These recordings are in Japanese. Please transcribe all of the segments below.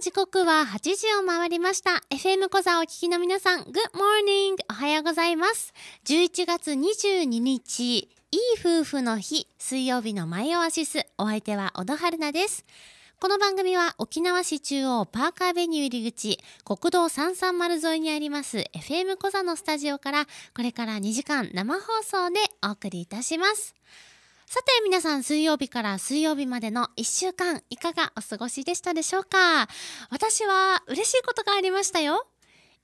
時刻は8時を回りました。FM 小座をお聞きの皆さん、Good morning! おはようございます。11月22日、いい夫婦の日、水曜日のマイオアシス、お相手は小野春菜です。この番組は沖縄市中央パーカーベニュー入り口国道330沿いにあります FM 小座のスタジオからこれから2時間生放送でお送りいたします。さて皆さん水曜日から水曜日までの1週間いかがお過ごしでしたでしょうか私は嬉しいことがありましたよ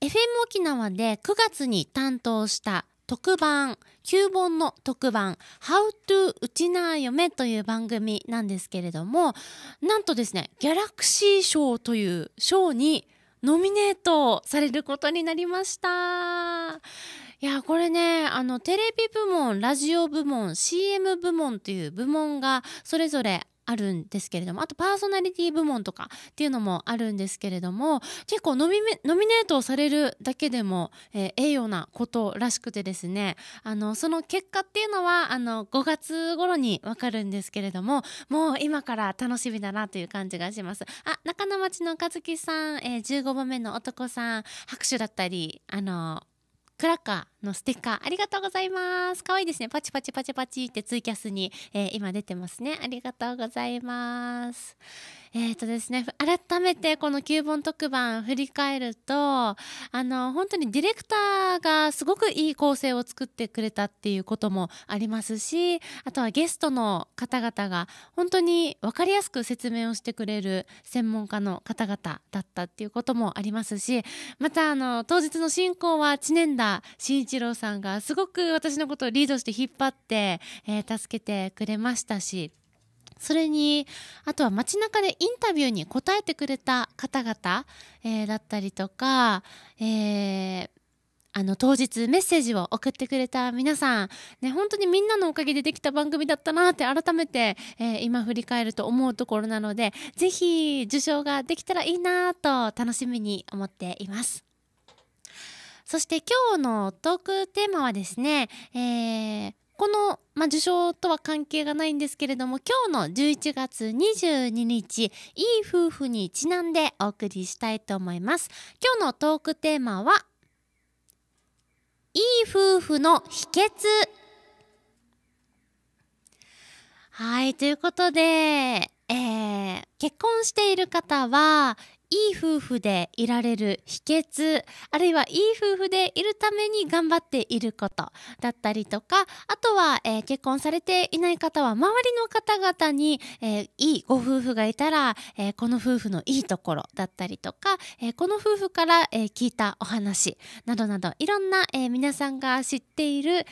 FM 沖縄で9月に担当した特番9本の特番「How to うちな嫁」という番組なんですけれどもなんとですねギャラクシー賞という賞にノミネートされることになりましたいやこれねあのテレビ部門ラジオ部門 CM 部門という部門がそれぞれあるんですけれどもあとパーソナリティ部門とかっていうのもあるんですけれども結構ノミノミネートされるだけでも、えー、栄誉なことらしくてですねあのその結果っていうのはあの5月頃にわかるんですけれどももう今から楽しみだなという感じがしますあ中野町の和樹さん、えー、15番目の男さん拍手だったりあのクラッカーのステッカーありがとうございます。可愛いですね。パチパチパチパチってツイキャスに、えー、今出てますね。ありがとうございます。えっ、ー、とですね、改めてこの9本特番振り返ると、あの、本当にディレクターがすごくいい構成を作ってくれたっていうこともありますし、あとはゲストの方々が本当に分かりやすく説明をしてくれる専門家の方々だったっていうこともありますし、またあの、当日の進行は知念田真一郎さんがすごく私のことをリードして引っ張って、えー、助けてくれましたしそれにあとは街中でインタビューに答えてくれた方々、えー、だったりとか、えー、あの当日メッセージを送ってくれた皆さん、ね、本当にみんなのおかげでできた番組だったなって改めて、えー、今振り返ると思うところなのでぜひ受賞ができたらいいなと楽しみに思っています。そして今日のトークテーマはですね、えー、この、まあ、受賞とは関係がないんですけれども今日の11月22日いい夫婦にちなんでお送りしたいと思います今日のトークテーマはいい夫婦の秘訣はいということで、えー、結婚している方はいい夫婦でいられる秘訣あるいはいい夫婦でいるために頑張っていることだったりとかあとは、えー、結婚されていない方は周りの方々に、えー、いいご夫婦がいたら、えー、この夫婦のいいところだったりとか、えこの夫婦から、え聞いたお話などなどいろんな、え皆さんが知っているいい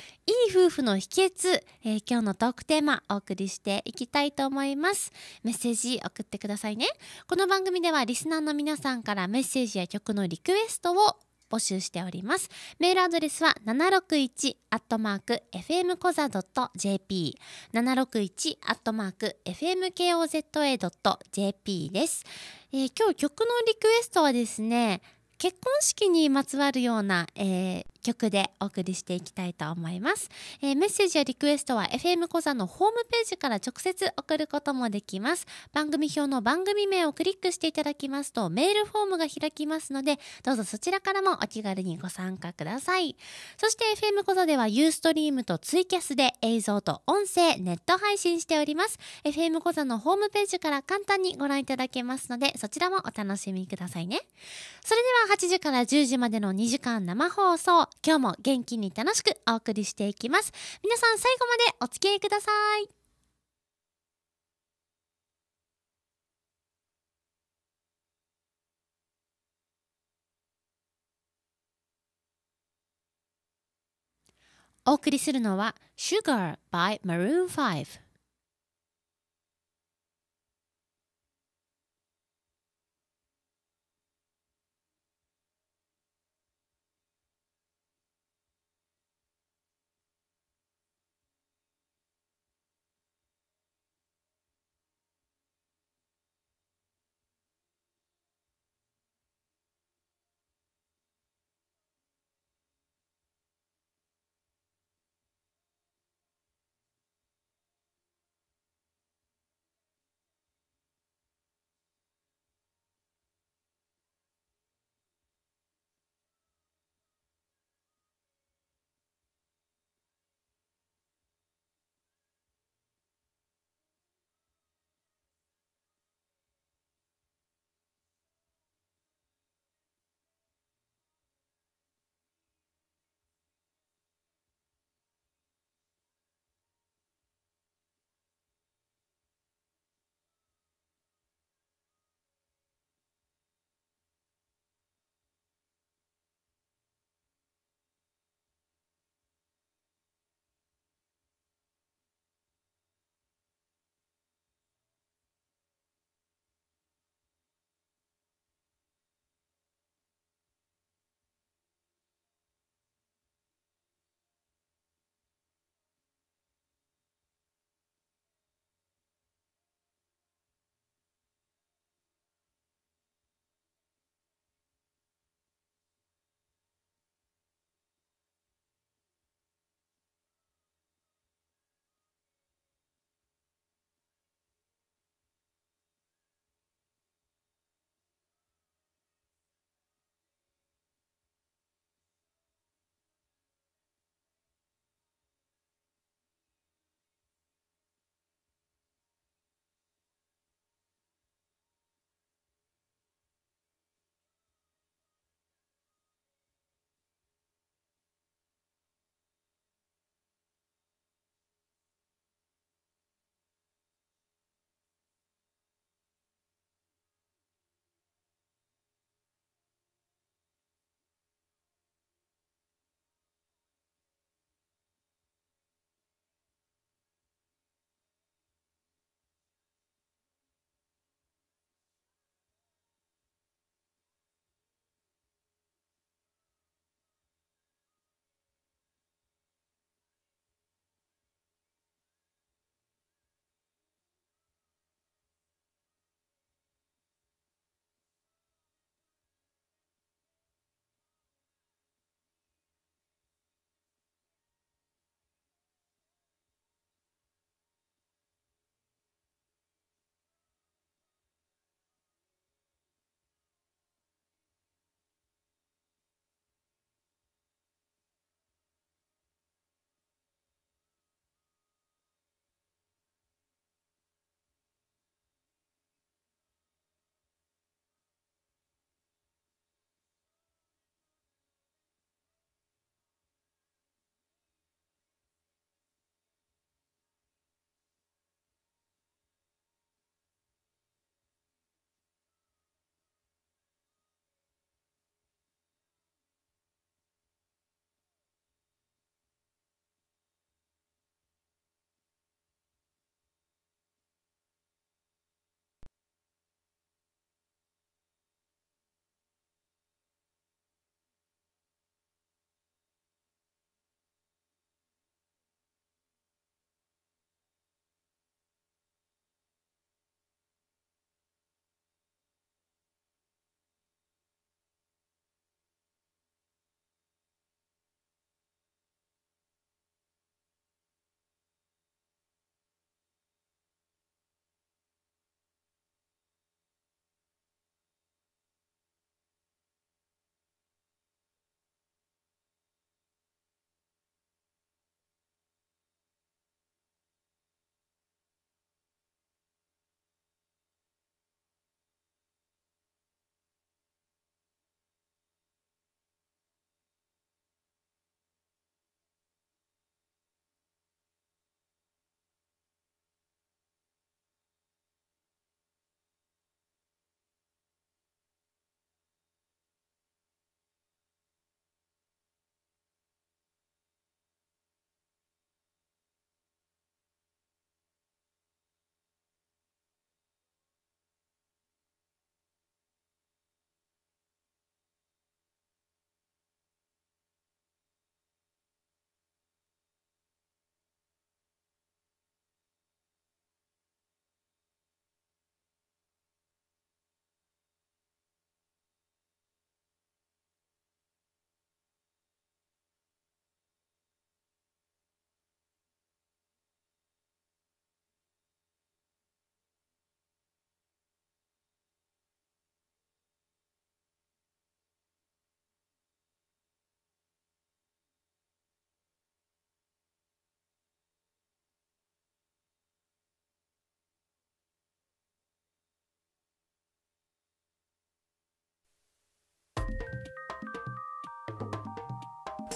夫婦の秘訣、え今日のトークテーマお送りしていきたいと思います。メッセージ送ってくださいね。この番組ではリスナーの皆さんからメッセージや曲のリクエストを募集しております。メールアドレスは761アットマーク fm コザドット jp 761アットマーク fm koza ドット jp です、えー、今日曲のリクエストはですね、結婚式にまつわるような、えー、曲でお送りしていきたいと思います、えー、メッセージやリクエストは FM コザのホームページから直接送ることもできます番組表の番組名をクリックしていただきますとメールフォームが開きますのでどうぞそちらからもお気軽にご参加くださいそして FM コザではユーストリームとツイキャスで映像と音声ネット配信しております FM コザのホームページから簡単にご覧いただけますのでそちらもお楽しみくださいねそれでは8時から10時までの2時間生放送今日も元気に楽しくお送りしていきます皆さん最後までお付き合いくださいお送りするのは Sugar by Maroon 5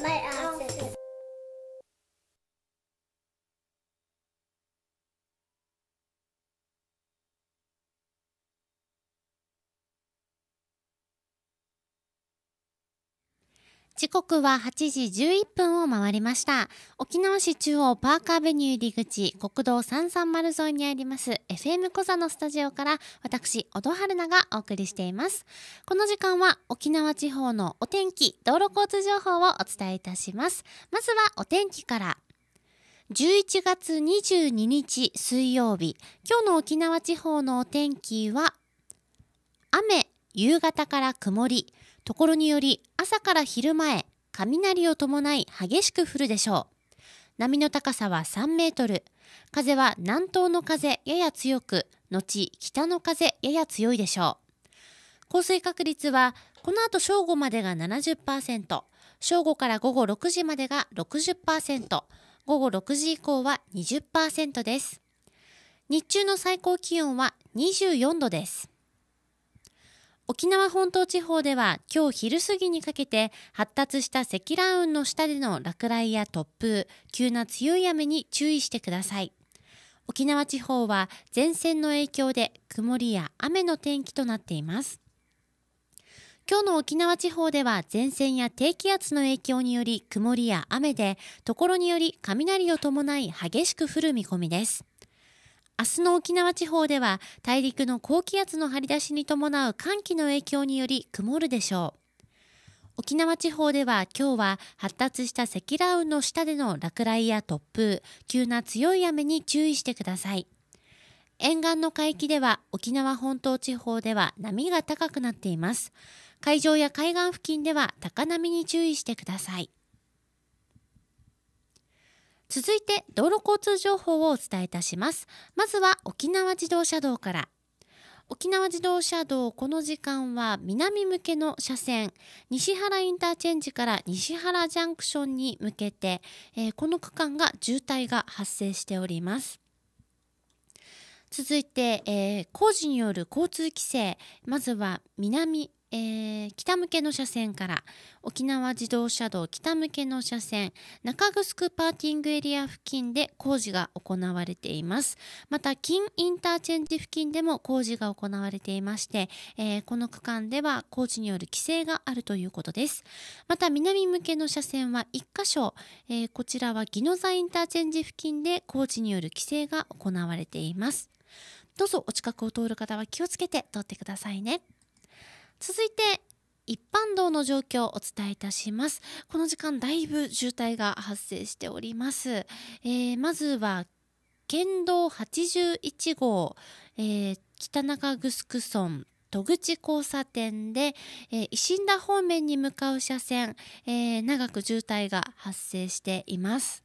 My ass 時刻は8時11分を回りました。沖縄市中央パークアベニュー入り口国道330沿いにあります FM 小座のスタジオから私、小戸春菜がお送りしています。この時間は沖縄地方のお天気、道路交通情報をお伝えいたします。まずはお天気から。11月22日水曜日、今日の沖縄地方のお天気は雨、夕方から曇り、ところにより朝から昼前、雷を伴い激しく降るでしょう。波の高さは3メートル。風は南東の風やや強く、後北の風やや強いでしょう。降水確率はこの後正午までが70%、正午から午後6時までが60%、午後6時以降は20%です。日中の最高気温は24度です。沖縄本島地方では今日昼過ぎにかけて発達した積乱雲の下での落雷や突風、急な強い雨に注意してください。沖縄地方は前線の影響で曇りや雨の天気となっています。今日の沖縄地方では前線や低気圧の影響により曇りや雨で、ところにより雷を伴い激しく降る見込みです。明日の沖縄地方では大陸の高気圧の張り出しに伴う寒気の影響により曇るでしょう。沖縄地方では今日は発達した積乱雲の下での落雷や突風、急な強い雨に注意してください。沿岸の海域では沖縄本島地方では波が高くなっています。海上や海岸付近では高波に注意してください。続いて道路交通情報をお伝えいたしますまずは沖縄自動車道から沖縄自動車道この時間は南向けの車線西原インターチェンジから西原ジャンクションに向けて、えー、この区間が渋滞が発生しております続いて、えー、工事による交通規制まずは南えー、北向けの車線から沖縄自動車道北向けの車線中城パーティングエリア付近で工事が行われていますまた金インターチェンジ付近でも工事が行われていまして、えー、この区間では工事による規制があるということですまた南向けの車線は1箇所、えー、こちらは宜野座インターチェンジ付近で工事による規制が行われていますどうぞお近くを通る方は気をつけて通ってくださいね。続いて一般道の状況をお伝えいたしますこの時間だいぶ渋滞が発生しております、えー、まずは県道81号、えー、北中城村戸口交差点で、えー、石田方面に向かう車線、えー、長く渋滞が発生しています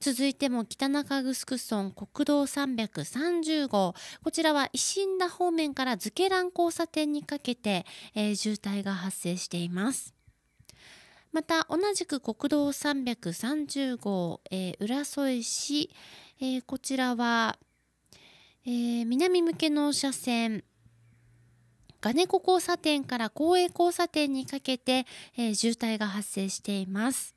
続いても北中城村国道330号こちらは石田方面から漬け蘭交差点にかけて、えー、渋滞が発生していますまた同じく国道330号、えー、浦添市、えー、こちらは、えー、南向けの車線ねこ交差点から公営交差点にかけて、えー、渋滞が発生しています。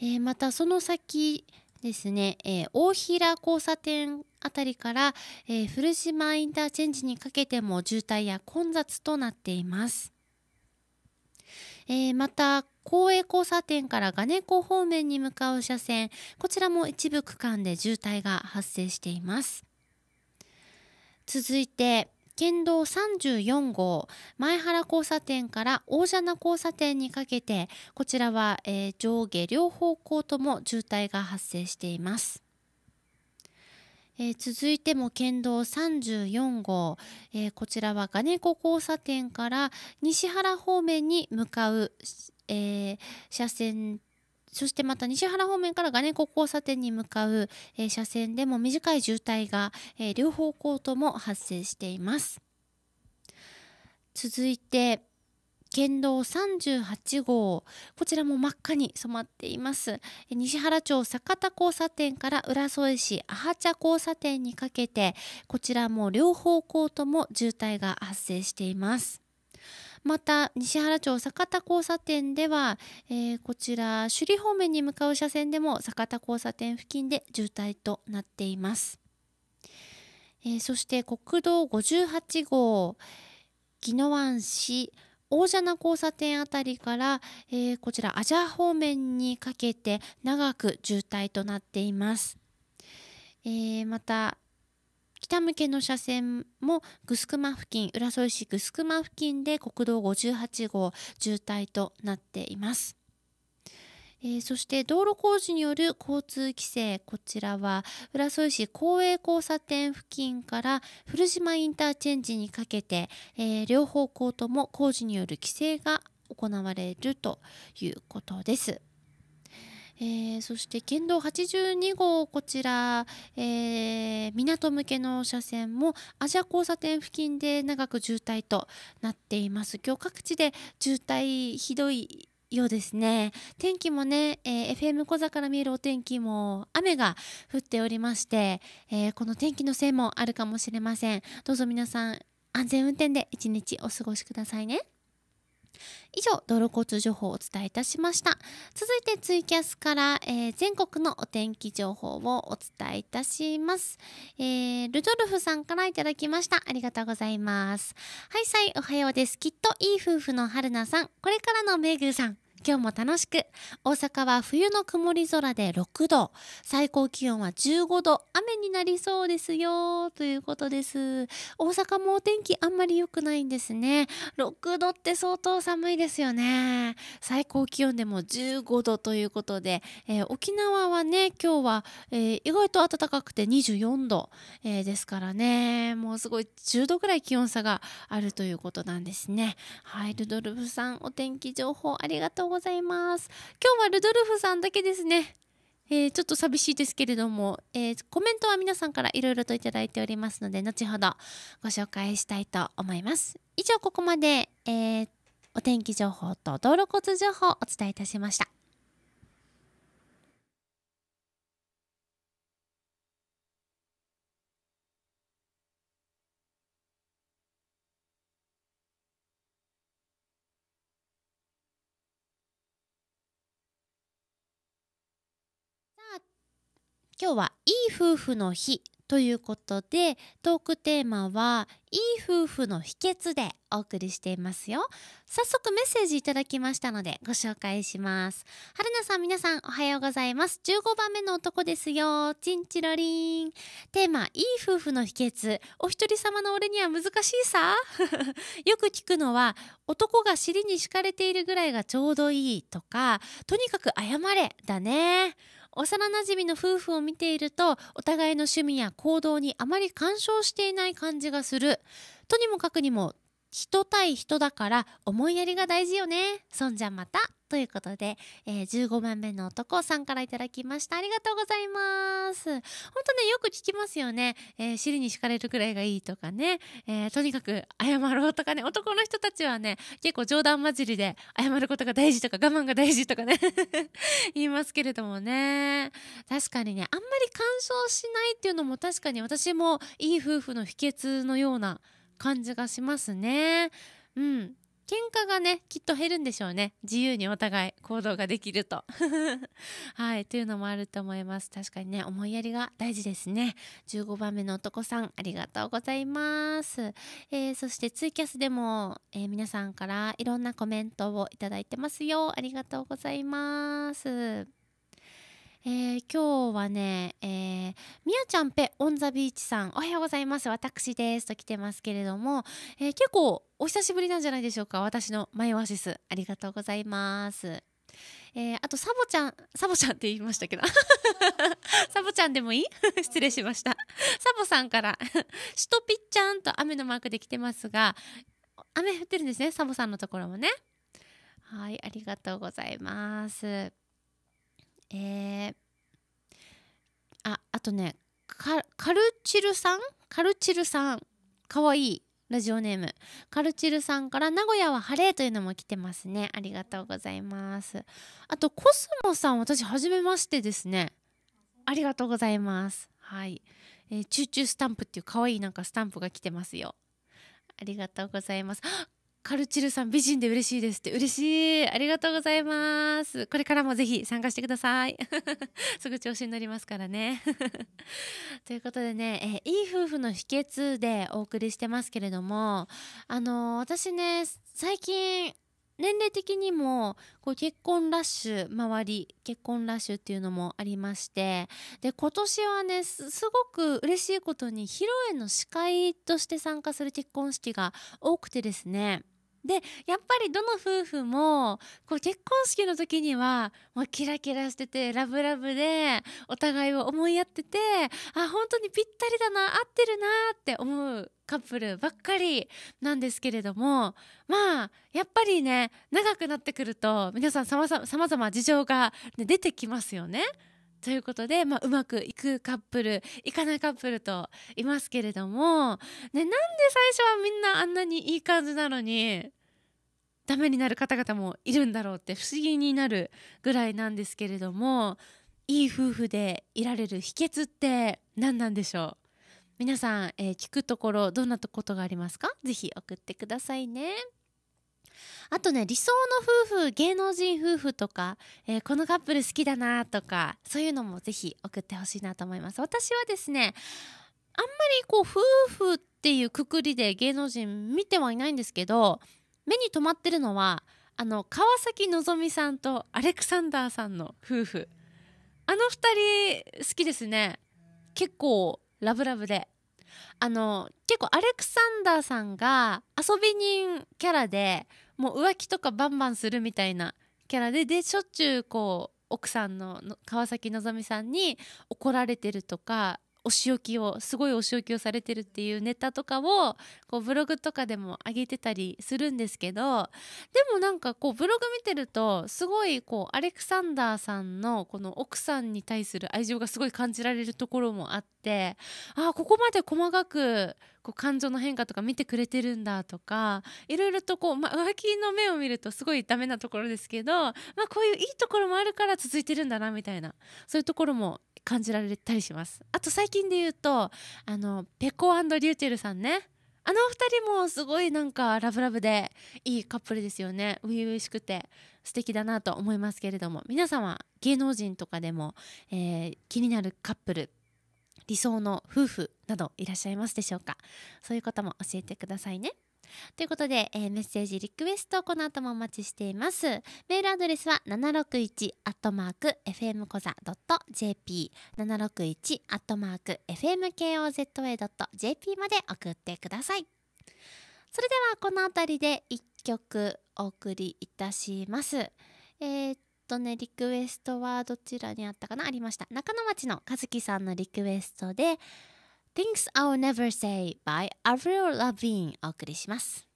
えー、またその先ですね、えー、大平交差点あたりから、えー、古島インターチェンジにかけても渋滞や混雑となっています。えー、また、公営交差点から金子方面に向かう車線、こちらも一部区間で渋滞が発生しています。続いて、県道34号前原交差点から大蛇名交差点にかけてこちらは、えー、上下両方向とも渋滞が発生しています。えー、続いても県道34号、えー、こちらは金子交差点から西原方面に向かう、えー、車線そしてまた西原方面から金子交差点に向かう、えー、車線でも短い渋滞が、えー、両方向とも発生しています。続いて県道38号こちらも真っ赤に染まっています西原町坂田交差点から浦添市阿波茶交差点にかけてこちらも両方向とも渋滞が発生していますまた西原町酒田交差点では、えー、こちら首里方面に向かう車線でも酒田交差点付近で渋滞となっています、えー、そして国道58号宜野湾市大蛇名交差点あたりから、えー、こちらアジア方面にかけて長く渋滞となっています、えまた北向けの車線もぐすくま付近、浦添市ぐすくま付近で国道58号渋滞となっています。えー、そして道路工事による交通規制、こちらは浦添市公営交差点付近から古島インターチェンジにかけて、えー、両方向とも工事による規制が行われるということです。えー、そして県道82号こちら、えー、港向けの車線もアジア交差点付近で長く渋滞となっています今日各地で渋滞ひどいようですね天気もね、えー、FM 小座から見えるお天気も雨が降っておりまして、えー、この天気のせいもあるかもしれませんどうぞ皆さん安全運転で一日お過ごしくださいね。以上、道路交通情報をお伝えいたしました。続いてツイキャスから、えー、全国のお天気情報をお伝えいたします。えー、ルドルフさんからいただきました。ありがとうございます。はい、さい、おはようです。きっといい夫婦の春菜さん、これからのメグさん。今日も楽しく大阪は冬の曇り空で6度最高気温は15度雨になりそうですよということです大阪もお天気あんまり良くないんですね6度って相当寒いですよね最高気温でも15度ということで、えー、沖縄はね今日は、えー、意外と暖かくて24度、えー、ですからねもうすごい10度ぐらい気温差があるということなんですねはいルドルフさんお天気情報ありがとうございます今日はルドルフさんだけですねえー、ちょっと寂しいですけれども、えー、コメントは皆さんからいろいろといただいておりますので、後ほどご紹介したいと思います。以上、ここまで、えー、お天気情報と道路交通情報をお伝えいたしました。今日はいい夫婦の日ということでトークテーマはいい夫婦の秘訣でお送りしていますよ早速メッセージいただきましたのでご紹介します春菜さん皆さんおはようございます15番目の男ですよチンチロリンテーマいい夫婦の秘訣お一人様の俺には難しいさ よく聞くのは男が尻に敷かれているぐらいがちょうどいいとかとにかく謝れだね幼なじみの夫婦を見ているとお互いの趣味や行動にあまり干渉していない感じがするとにもかくにも人対人だから思いやりが大事よねそんじゃまたということで、えー、15番目の男さんからいただきましたありがとうございます本当ねよく聞きますよね、えー、尻に敷かれるくらいがいいとかね、えー、とにかく謝ろうとかね男の人たちはね結構冗談交じりで謝ることが大事とか我慢が大事とかね 言いますけれどもね確かにねあんまり干渉しないっていうのも確かに私もいい夫婦の秘訣のような感じがしますね。うん。喧嘩がね、きっと減るんでしょうね。自由にお互い行動ができると。はい。というのもあると思います。確かにね、思いやりが大事ですね。15番目の男さん、ありがとうございます。えー、そしてツイキャスでも、えー、皆さんからいろんなコメントをいただいてますよ。ありがとうございます。えー、今日はね、えー、みやちゃんぺオンザビーチさん、おはようございます。私です。と来てますけれども、えー、結構お久しぶりなんじゃないでしょうか。私のマイオアシス、ありがとうございます。えー、あと、サボちゃん、サボちゃんって言いましたけど、サボちゃんでもいい 失礼しました。サボさんからシトピッちゃんと雨のマークで来てますが、雨降ってるんですね、サボさんのところもね。はい、ありがとうございます。えー、ああとねカルチルさんカルチルさんかわいいラジオネームカルチルさんから名古屋は晴れというのも来てますねありがとうございますあとコスモさん私初めましてですねありがとうございますはい、えー、チューチュースタンプっていうかわいいなんかスタンプが来てますよありがとうございますカルチルさん美人で嬉しいですって嬉しいありがとうございますこれからもぜひ参加してください すぐ調子に乗りますからね ということでね、えいい夫婦の秘訣でお送りしてますけれどもあの私ね最近年齢的にもこう結婚ラッシュ周り結婚ラッシュっていうのもありましてで今年はねすごく嬉しいことに披露宴の司会として参加する結婚式が多くてですねでやっぱりどの夫婦もこう結婚式の時にはもうキラキラしててラブラブでお互いを思いやっててあ本当にぴったりだな合ってるなって思うカップルばっかりなんですけれどもまあやっぱりね長くなってくると皆さんさまざま事情が、ね、出てきますよね。ということで、まあ、うまくいくカップルいかないカップルといますけれども、ね、なんで最初はみんなあんなにいい感じなのにダメになる方々もいるんだろうって不思議になるぐらいなんですけれどもいい夫婦でいられる秘訣って何なんでしょう皆さん、えー、聞くところどんなことがありますかぜひ送ってくださいね。あとね理想の夫婦芸能人夫婦とか、えー、このカップル好きだなとかそういうのもぜひ送ってほしいなと思います私はですねあんまりこう夫婦っていうくくりで芸能人見てはいないんですけど目に留まってるのはあの川崎希さんとアレクサンダーさんの夫婦あの2人好きですね結構ラブラブであの結構アレクサンダーさんが遊び人キャラでもう浮気とかバンバンするみたいなキャラででしょっちゅうこう奥さんの川崎希さんに怒られてるとかお仕置きをすごいお仕置きをされてるっていうネタとかをこうブログとかでも上げてたりするんですけどでもなんかこうブログ見てるとすごいこうアレクサンダーさんのこの奥さんに対する愛情がすごい感じられるところもあってああここまで細かくこう感情の変化とか見てくれてるんだとかいろいろとこう、まあ、浮気の目を見るとすごいダメなところですけど、まあ、こういういいところもあるから続いてるんだなみたいなそういうところも感じられたりしますあと最近で言うとあのペコリューチェルさんねあのお二人もすごいなんかラブラブでいいカップルですよね初々しくて素敵だなと思いますけれども皆様芸能人とかでも、えー、気になるカップル理想の夫婦などいらっしゃいますでしょうかそういうことも教えてくださいね。ということで、えー、メッセージリクエストこの後もお待ちしていますメールアドレスは761アットマーク FM コザ .jp 761アットマーク FMKOZA.jp まで送ってくださいそれではこの辺りで1曲お送りいたしますえー、っとねリクエストはどちらにあったかなありました中野町の和樹さんのリクエストで「Things I'll Never Say by Avril Lavigne お送りします。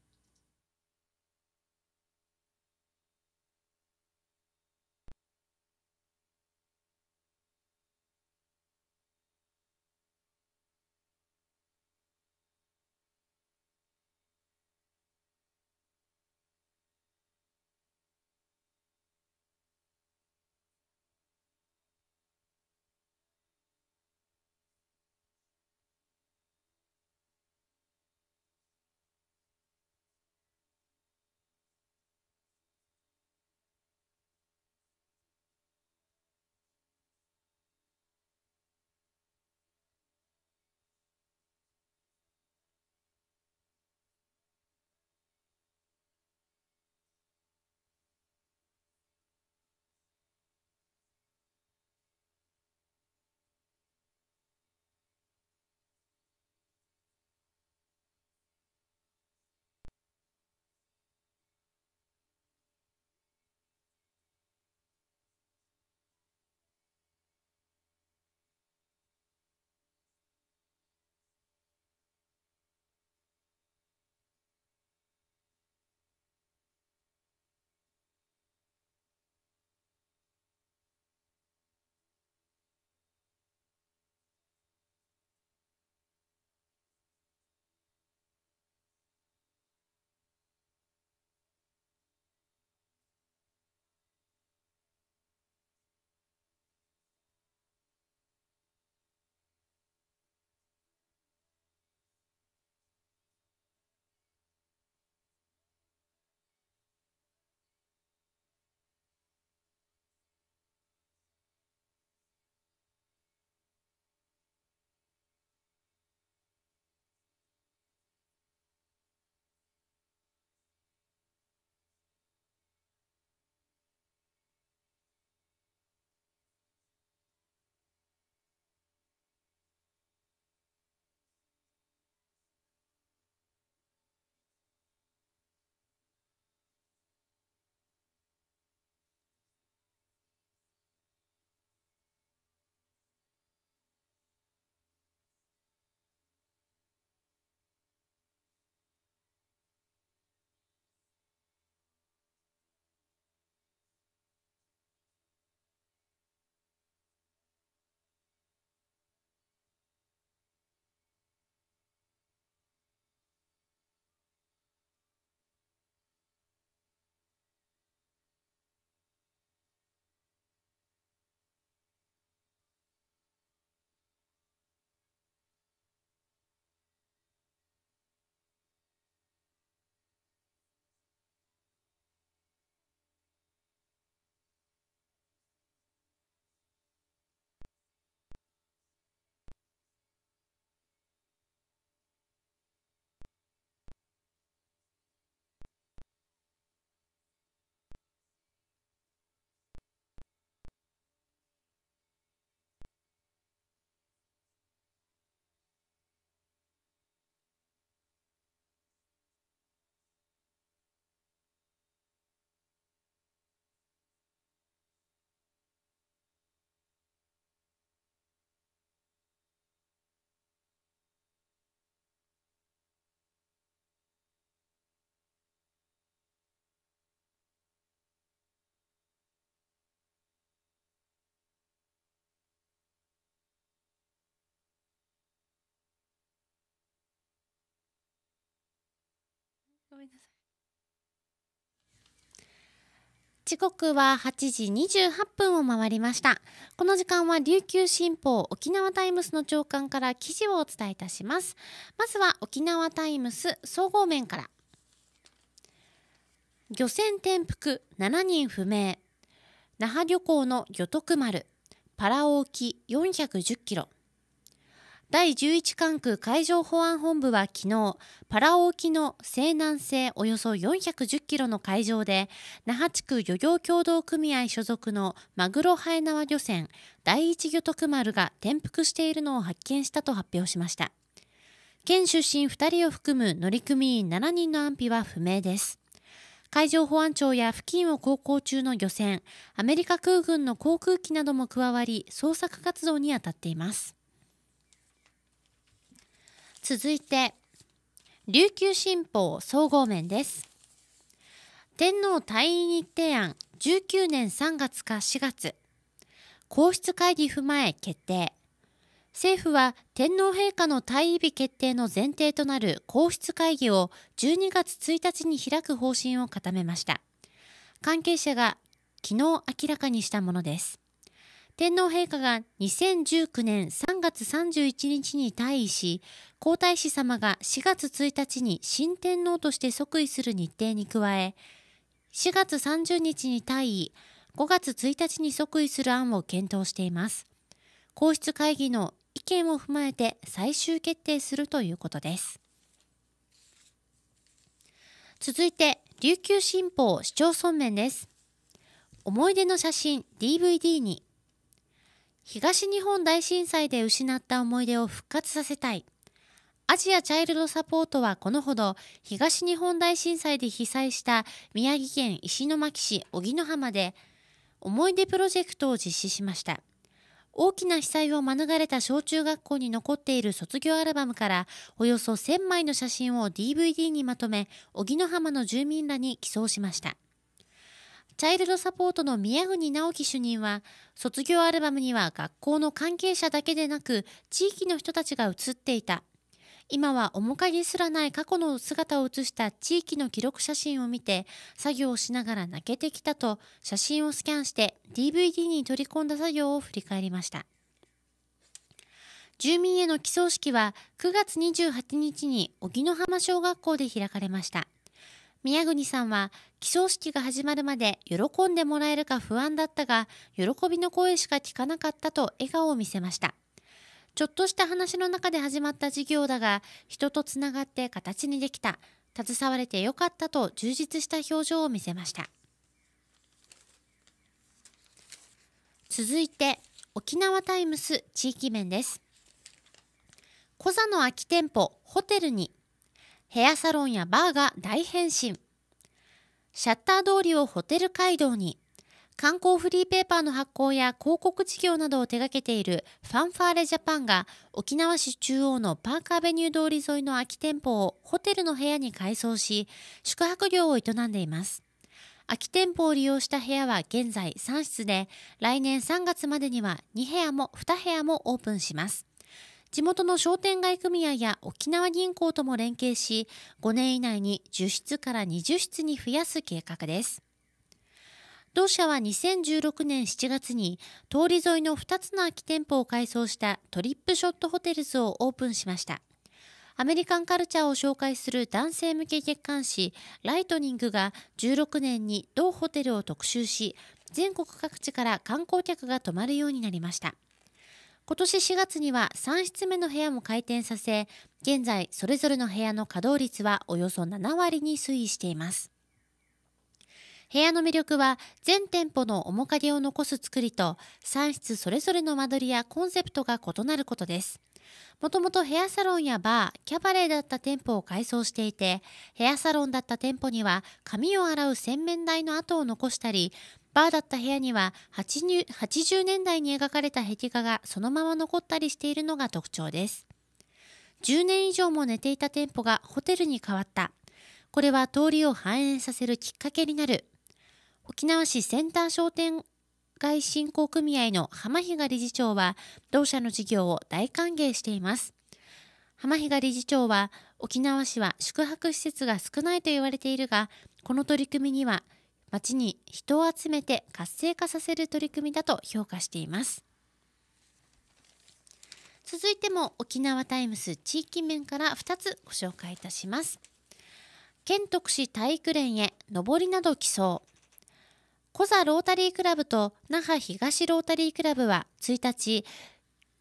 めんなさい時刻は8時28分を回りましたこの時間は琉球新報沖縄タイムスの長官から記事をお伝えいたしますまずは沖縄タイムス総合面から漁船転覆7人不明那覇漁港の魚徳丸パラオ沖410キロ第11管区海上保安本部は昨日、パラオ沖の西南西およそ410キロの海上で、那覇地区漁業協同組合所属のマグロハエナワ漁船第一魚徳丸が転覆しているのを発見したと発表しました。県出身2人を含む乗組員7人の安否は不明です。海上保安庁や付近を航行中の漁船、アメリカ空軍の航空機なども加わり、捜索活動に当たっています。続いて琉球新報総合面です天皇退位日程案19年3月か4月皇室会議踏まえ決定政府は天皇陛下の退位日決定の前提となる皇室会議を12月1日に開く方針を固めました関係者が昨日明らかにしたものです天皇陛下が2019年3月31日に退位し、皇太子様が4月1日に新天皇として即位する日程に加え、4月30日に退位、5月1日に即位する案を検討しています。皇室会議の意見を踏まえて最終決定するということです。続いて、琉球新報市町村面です。思い出の写真 DVD に東日本大震災で失った思い出を復活させたい。アジアチャイルドサポートはこのほど東日本大震災で被災した宮城県石巻市荻野浜で思い出プロジェクトを実施しました。大きな被災を免れた小中学校に残っている卒業アルバムからおよそ1000枚の写真を DVD にまとめ、荻野浜の住民らに寄贈しました。チャイルドサポートの宮国直樹主任は、卒業アルバムには学校の関係者だけでなく、地域の人たちが写っていた。今は面影すらない過去の姿を写した地域の記録写真を見て、作業をしながら泣けてきたと、写真をスキャンして DVD に取り込んだ作業を振り返りました。住民への起草式は9月28日に沖野浜小学校で開かれました。宮国さんは起床式が始まるまで喜んでもらえるか不安だったが喜びの声しか聞かなかったと笑顔を見せましたちょっとした話の中で始まった授業だが人とつながって形にできた携われてよかったと充実した表情を見せました続いて沖縄タイムス地域面です小座の空き店舗ホテルにヘアサロンやバーが大変身。シャッター通りをホテル街道に、観光フリーペーパーの発行や広告事業などを手掛けているファンファーレジャパンが沖縄市中央のパークアベニュー通り沿いの空き店舗をホテルの部屋に改装し、宿泊業を営んでいます。空き店舗を利用した部屋は現在3室で、来年3月までには2部屋も2部屋もオープンします。地元の商店街組合や沖縄銀行とも連携し、5年以内に10室から20室に増やす計画です。同社は2016年7月に通り沿いの2つの空き店舗を改装したトリップショットホテルズをオープンしました。アメリカンカルチャーを紹介する男性向け月刊誌ライトニングが16年に同ホテルを特集し、全国各地から観光客が泊まるようになりました。今年4月には3室目の部屋も開店させ、現在それぞれの部屋の稼働率はおよそ7割に推移しています。部屋の魅力は全店舗の面影を残す作りと3室それぞれの間取りやコンセプトが異なることです。もともとヘアサロンやバー、キャバレーだった店舗を改装していて、ヘアサロンだった店舗には髪を洗う洗面台の跡を残したり、バーだった部屋には80年代に描かれた壁画がそのまま残ったりしているのが特徴です。10年以上も寝ていた店舗がホテルに変わった。これは通りを繁栄させるきっかけになる。沖縄市センター商店街振興組合の浜比嘉理事長は、同社の事業を大歓迎しています。浜比嘉理事長は、沖縄市は宿泊施設が少ないと言われているが、この取り組みには、町に人を集めて活性化させる取り組みだと評価しています続いても沖縄タイムス地域面から2つご紹介いたします県徳市体育連へ上りなど競争コザロータリークラブと那覇東ロータリークラブは1日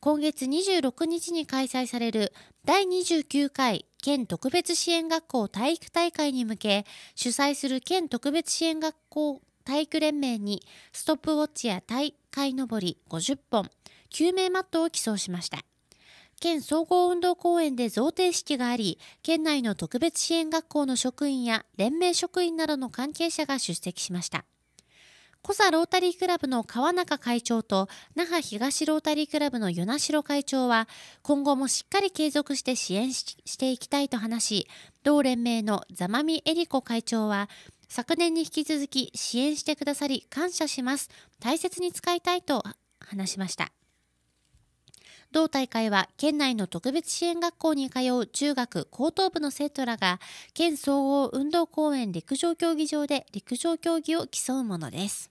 今月26日に開催される第29回県特別支援学校体育大会に向け、主催する県特別支援学校体育連盟にストップウォッチや大会のぼり50本、救命マットを寄贈しました。県総合運動公園で贈呈式があり、県内の特別支援学校の職員や連盟職員などの関係者が出席しました。コサロータリークラブの川中会長と那覇東ロータリークラブの与那城会長は今後もしっかり継続して支援していきたいと話し同連盟の座間見恵里子会長は昨年に引き続き支援してくださり感謝します大切に使いたいと話しました同大会は県内の特別支援学校に通う中学高等部の生徒らが県総合運動公園陸上競技場で陸上競技を競うものです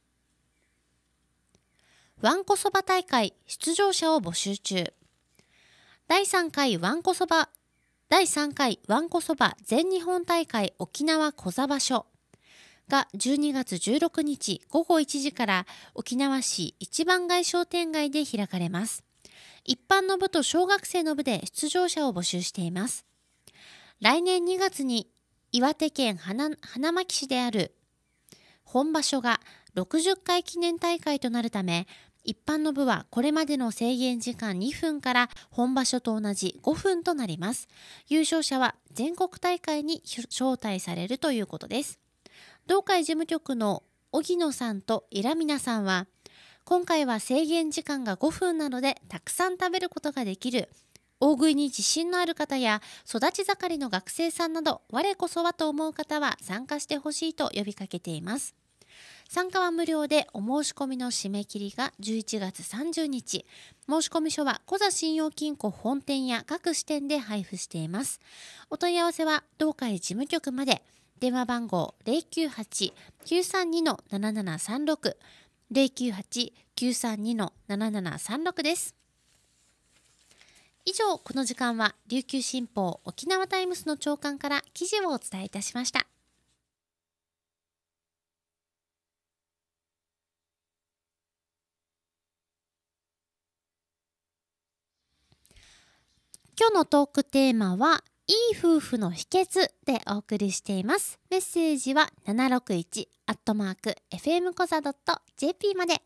ワンコそば大会出場者を募集中。第3回ワンコそば、第3回ワンコそば全日本大会沖縄小座場所が12月16日午後1時から沖縄市一番街商店街で開かれます。一般の部と小学生の部で出場者を募集しています。来年2月に岩手県花花巻市である本場所が60回記念大会となるため一般の部はこれまでの制限時間2分から本場所と同じ5分となります。優勝者は全国大会に招待されるということです。同会事務局の荻野さんとイラミナさんは、今回は制限時間が5分なのでたくさん食べることができる。大食いに自信のある方や育ち盛りの学生さんなど我こそはと思う方は参加してほしいと呼びかけています。参加は無料でお申し込みの締め切りが11月30日申込書はコザ信用金庫本店や各支店で配布していますお問い合わせは同会事務局まで電話番号零九八九三二の七七三六零九八九三二の七七三六です以上この時間は琉球新報沖縄タイムスの長官から記事をお伝えいたしました今日のトークテーマは、いい夫婦の秘訣でお送りしています。メッセージは761アットマーク FM コザ .jp まで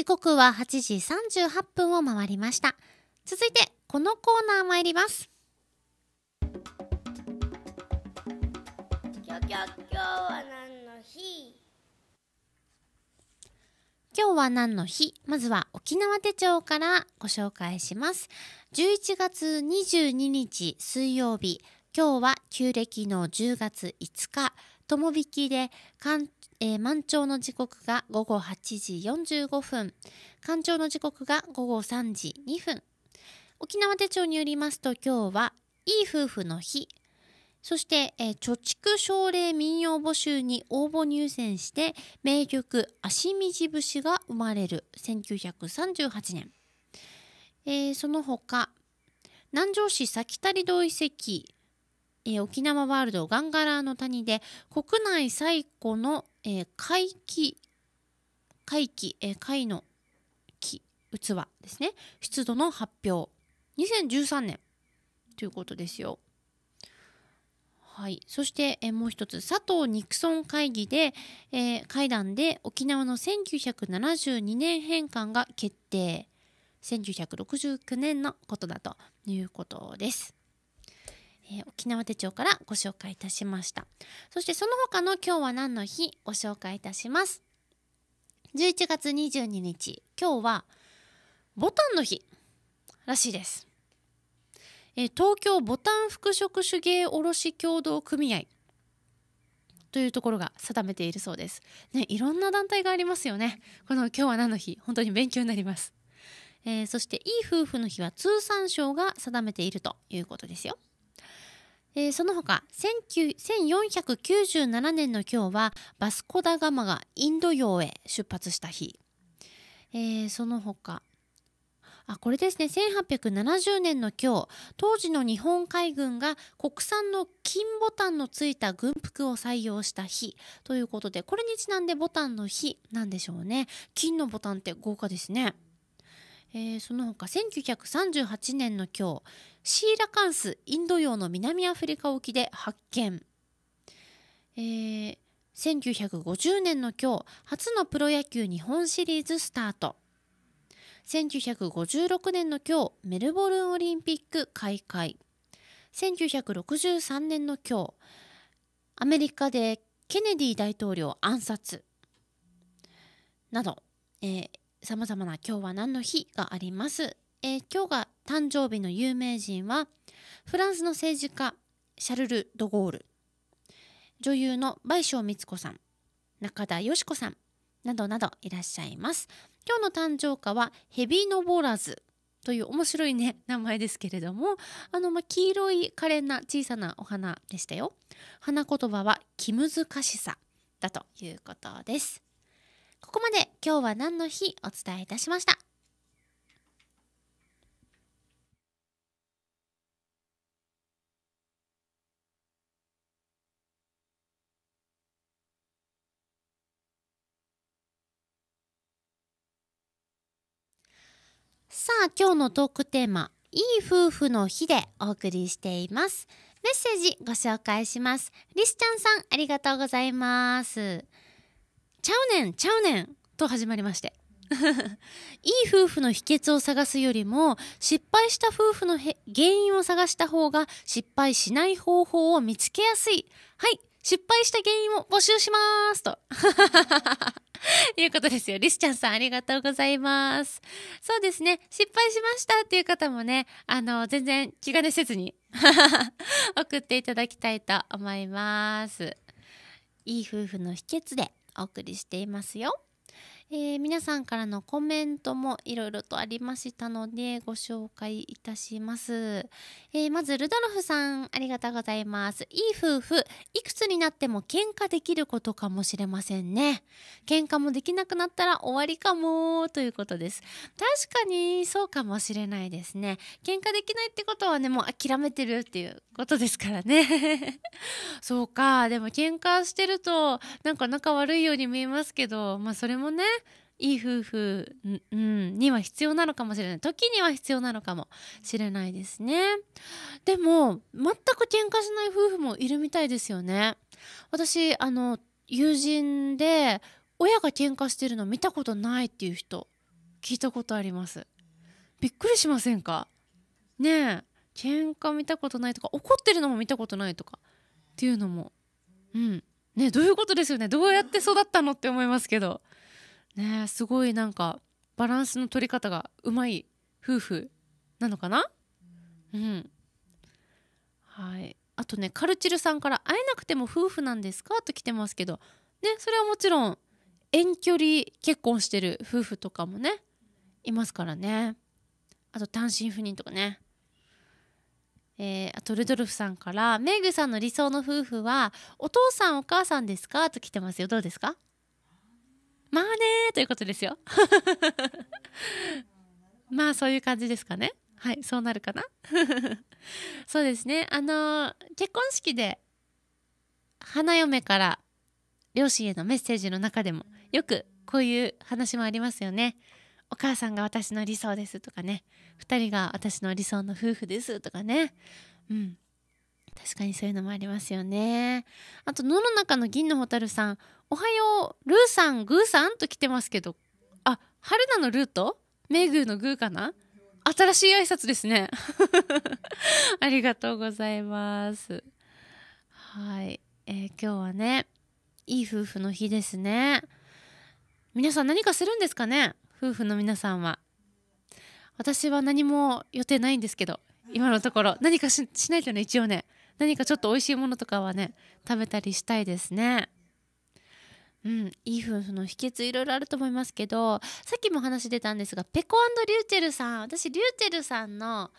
時刻は8時38分を回りました続いてこのコーナー参ります今日は何の日今日は何の日まずは沖縄手帳からご紹介します11月22日水曜日今日は旧暦の10月5日友引きで、えー、満潮の時刻が午後8時45分、干潮の時刻が午後3時2分。沖縄手帳によりますと今日はいい夫婦の日。そして、えー、貯蓄奨励民謡募集に応募入選して名曲「足み節」が生まれる1938年、えー、その他南城市先足堂遺跡えー、沖縄ワールドガンガラーの谷で国内最古の、えー、貝器貝器、えー、貝の器器ですね湿度の発表2013年ということですよ。はい、そしてえもう一つ佐藤ニクソン会議で、えー、会談で沖縄の1972年返還が決定1969年のことだということです。えー、沖縄手帳からご紹介いたしましたそしてその他の今日は何の日ご紹介いたします11月22日今日はボタンの日らしいです、えー、東京ボタン服飾手芸卸協同組合というところが定めているそうです。ね、いろんな団体がありますよね。この今日は何の日、本当に勉強になります。えー、そしていい夫婦の日は通産省が定めているということですよ。えー、その他1497年の今日はバスコダガマがインド洋へ出発した日、えー、その他あこれですね1870年の今日当時の日本海軍が国産の金ボタンのついた軍服を採用した日ということでこれにちなんでボタンの日なんでしょうね金のボタンって豪華ですね。えー、その他1938年の今日シーラカンスインド洋の南アフリカ沖で発見、えー、1950年の今日初のプロ野球日本シリーズスタート1956年の今日メルボルンオリンピック開会1963年の今日アメリカでケネディ大統領暗殺など、えー、様々な今日は何の日があります。えー、今日が誕生日の有名人はフランスの政治家シャルル・ド・ゴール女優の倍賞光子さん中田佳子さんなどなどいらっしゃいます今日の誕生花はヘビーノボラズという面白いね名前ですけれどもあの、ま、黄色い可憐な小さなお花でしたよ花言葉は気難しさだということですここまで今日は何の日お伝えいたしましたさあ今日のトークテーマ「いい夫婦の日」でお送りしています。メッセージご紹介します。リスちゃんさんありがとうございます。ちゃうねんちゃうねんと始まりまして。いい夫婦の秘訣を探すよりも失敗した夫婦の原因を探した方が失敗しない方法を見つけやすい。はい失敗した原因を募集しますと。いうことですよ。リスちゃんさん、ありがとうございます。そうですね。失敗しましたっていう方もね、あの、全然気兼ねせずに 送っていただきたいと思います。いい夫婦の秘訣でお送りしていますよ。えー、皆さんからのコメントもいろいろとありましたのでご紹介いたします、えー、まずルドロフさんありがとうございますいい夫婦いくつになっても喧嘩できることかもしれませんね喧嘩もできなくなったら終わりかもということです確かにそうかもしれないですね喧嘩できないってことはねもう諦めてるっていうことですからね そうかでも喧嘩してるとなんか仲悪いように見えますけどまあそれもねいい夫婦、うん、には必要なのかもしれない時には必要なのかもしれないですねでも全く喧嘩しない夫婦もいるみたいですよね私あの友人で親が喧嘩してるの見たことないっていう人聞いたことありますびっくりしませんかねえ喧嘩見たことないとか怒ってるのも見たことないとかっていうのもうんねどういうことですよねどうやって育ったのって思いますけどねすごいなんかバランスの取り方がうまい夫婦なのかなうんはいあとねカルチルさんから「会えなくても夫婦なんですか?」と来てますけどねそれはもちろん遠距離結婚してる夫婦とかもねいますからねあと単身赴任とかねえー、あとルドルフさんから「メイグさんの理想の夫婦はお父さんお母さんですか?」と来てますよどうですかまあねということですよ。まあそういう感じですかね。はい、そうなるかな。そうですね。あのー、結婚式で花嫁から両親へのメッセージの中でもよくこういう話もありますよね。お母さんが私の理想ですとかね。2人が私の理想の夫婦ですとかね。うん。確かにそういうのもありますよね。あと、野の中の銀の蛍さん、おはよう、ルーさん、グーさんと来てますけど、あ、春菜のルーとメグーのグーかな新しい挨拶ですね。ありがとうございます。はい。えー、今日はね、いい夫婦の日ですね。皆さん何かするんですかね夫婦の皆さんは。私は何も予定ないんですけど、今のところ。何かしないとね、一応ね、何かちょっと美味しいものとかはね、食べたりしたいですね。うん、いい夫婦の秘訣いろいろあると思いますけどさっきも話出たんですがペコリューチェルさん私リューチェルさんの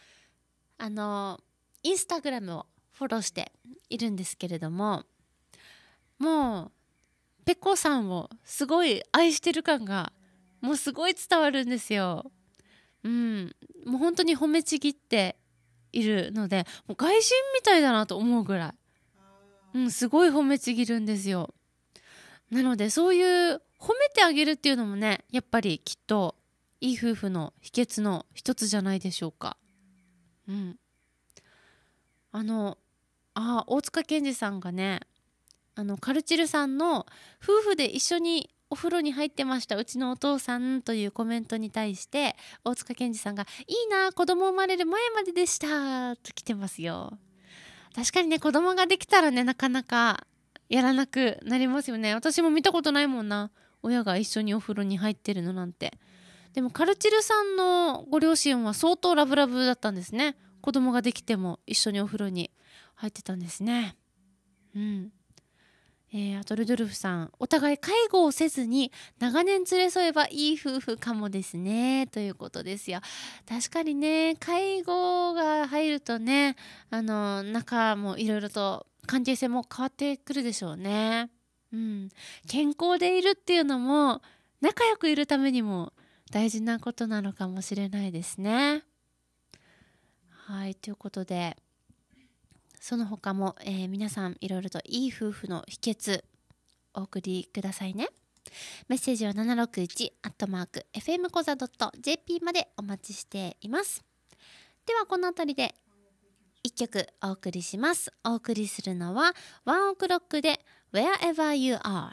あのインスタグラムをフォローしているんですけれどももうペコさんをすごい愛してる感がもうすごい伝わるんですよ。うん、もう本当に褒めちぎっているのでもう外人みたいだなと思うぐらい、うん、すごい褒めちぎるんですよ。なのでそういう褒めてあげるっていうのもねやっぱりきっといい夫婦の秘訣の一つじゃないでしょうか。うん、あのあ大塚健二さんがねあのカルチルさんの「夫婦で一緒にお風呂に入ってましたうちのお父さん」というコメントに対して大塚健二さんが「いいな子供生まれる前まででした」と来てますよ。確かにね子供ができたらねなかなかやらなくなりますよね私も見たことないもんな親が一緒にお風呂に入ってるのなんてでもカルチルさんのご両親は相当ラブラブだったんですね子供ができても一緒にお風呂に入ってたんですねうんえー、トルドルフさんお互い介護をせずに長年連れ添えばいい夫婦かもですねということですよ確かにね介護が入るとねあの仲もいろいろと関係性も変わってくるでしょうね。うん、健康でいるっていうのも仲良くいるためにも大事なことなのかもしれないですね。はいということでその他も、えー、皆さんいろいろといい夫婦の秘訣お送りくださいね。メッセージは761 f m ト o ー a .jp までお待ちしています。ではこの辺りで一曲お送りします。お送りするのは、ワンオクロックで Wherever You Are。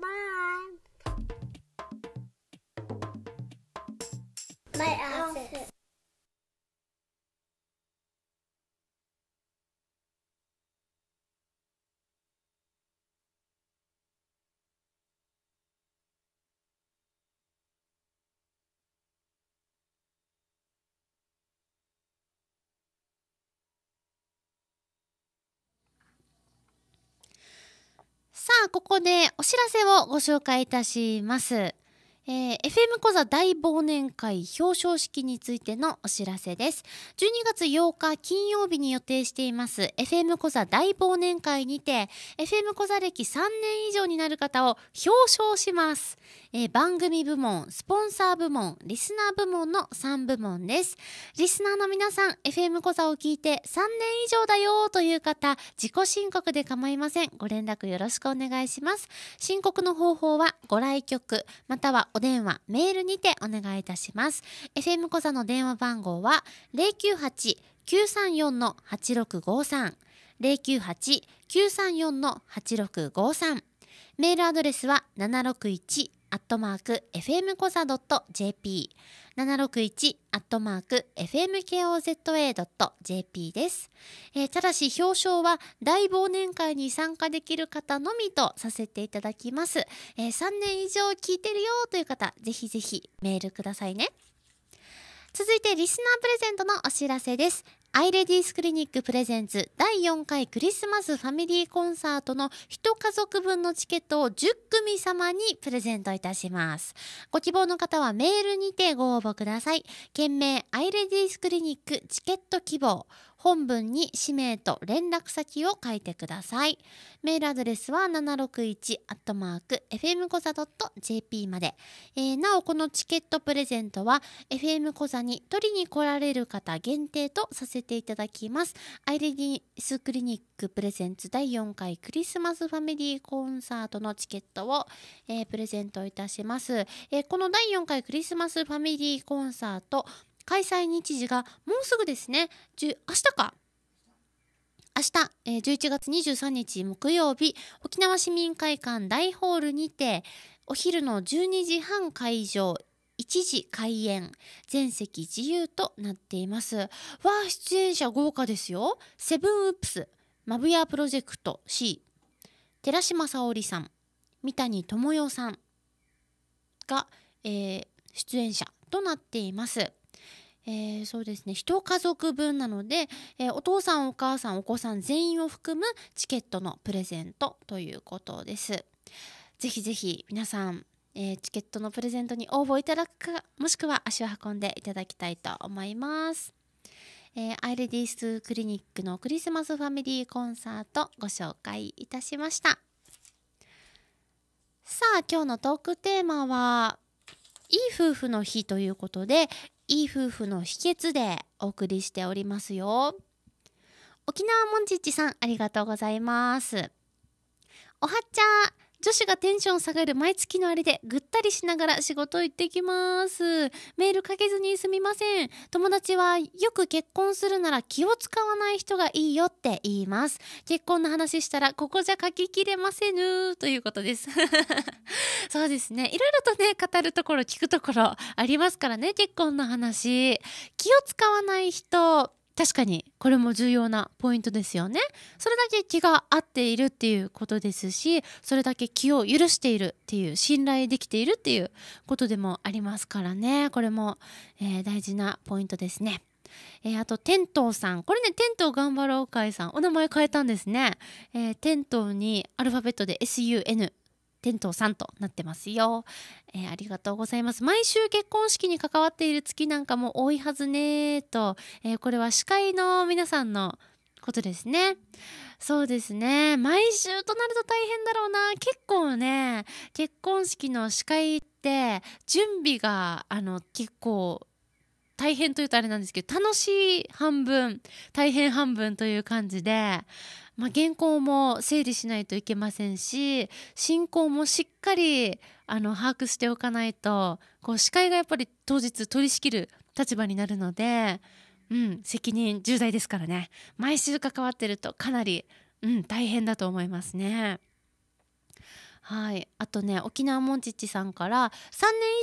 Bye. さあ、ここでお知らせをご紹介いたします。えー、FM 小座大忘年会表彰式についてのお知らせです。12月8日金曜日に予定しています FM 小座大忘年会にて FM 小座歴3年以上になる方を表彰します。えー、番組部門、スポンサー部門、リスナー部門の3部門です。リスナーの皆さん、FM 小座を聞いて3年以上だよという方、自己申告で構いません。ご連絡よろしくお願いします。申告の方法はご来局、またはお電話、メールにてお願いいたします。FM 小座の電話番号は098-934-8653。098-934-8653。メールアドレスは761アットマーク FM コザ .jp 761アットマーク FMKOZA.jp です、えー、ただし表彰は大忘年会に参加できる方のみとさせていただきます、えー、3年以上聞いてるよという方ぜひぜひメールくださいね続いてリスナープレゼントのお知らせです。アイレディースクリニックプレゼンツ第4回クリスマスファミリーコンサートの1家族分のチケットを10組様にプレゼントいたします。ご希望の方はメールにてご応募ください。件名アイレディースクリニックチケット希望本文に氏名と連絡先を書いてください。メールアドレスは761アットマーク FM コザ .jp まで、えー、なお、このチケットプレゼントは FM コザに取りに来られる方限定とさせていただきます。アイレディスクリニックプレゼンツ第4回クリスマスファミリーコンサートのチケットを、えー、プレゼントいたします。えー、この第4回クリスマスファミリーコンサート開催日時がもうすぐですね明日か明日、えー、11月23日木曜日沖縄市民会館大ホールにてお昼の12時半会場1時開演全席自由となっていますわあ出演者豪華ですよセブンウップスマブヤプロジェクト C 寺島沙織さん三谷智代さんが、えー、出演者となっていますえー、そうですね1家族分なので、えー、お父さんお母さんお子さん全員を含むチケットのプレゼントということです。ぜひぜひ皆さん、えー、チケットのプレゼントに応募いただくかもしくは足を運んでいただきたいと思います。えー、アイレディースクリニックのクリスマスファミリーコンサートご紹介いたしました。さあ今日のトークテーマは「いい夫婦の日」ということでいい夫婦の秘訣でお送りしておりますよ。沖縄もんちっちさん、ありがとうございます。おはっちゃー、女子がテンション下がる毎月のあれでぐったりしながら仕事行ってきます。メールかけずにすみません。友達はよく結婚するなら気を使わない人がいいよって言います。結婚の話したらここじゃ書ききれませぬということです。そうですね。いろいろとね、語るところ聞くところありますからね、結婚の話。気を使わない人。確かにこれも重要なポイントですよねそれだけ気が合っているっていうことですしそれだけ気を許しているっていう信頼できているっていうことでもありますからねこれも、えー、大事なポイントですね。えー、あと天ウさんこれね天東頑張ろう会さんお名前変えたんですね、えー、天東にアルファベットで SUN テントさんとなってますよ、えー、ありがとうございます毎週結婚式に関わっている月なんかも多いはずねと、えー、これは司会の皆さんのことですねそうですね毎週となると大変だろうな結構ね結婚式の司会って準備があの結構大変というとあれなんですけど楽しい半分大変半分という感じでまあ、原稿も整理しないといけませんし進行もしっかりあの把握しておかないとこう司会がやっぱり当日取り仕切る立場になるので、うん、責任重大ですからね毎週関わってるとかなり、うん、大変だと思いますね。はい、あとね沖縄もんちっちさんから3年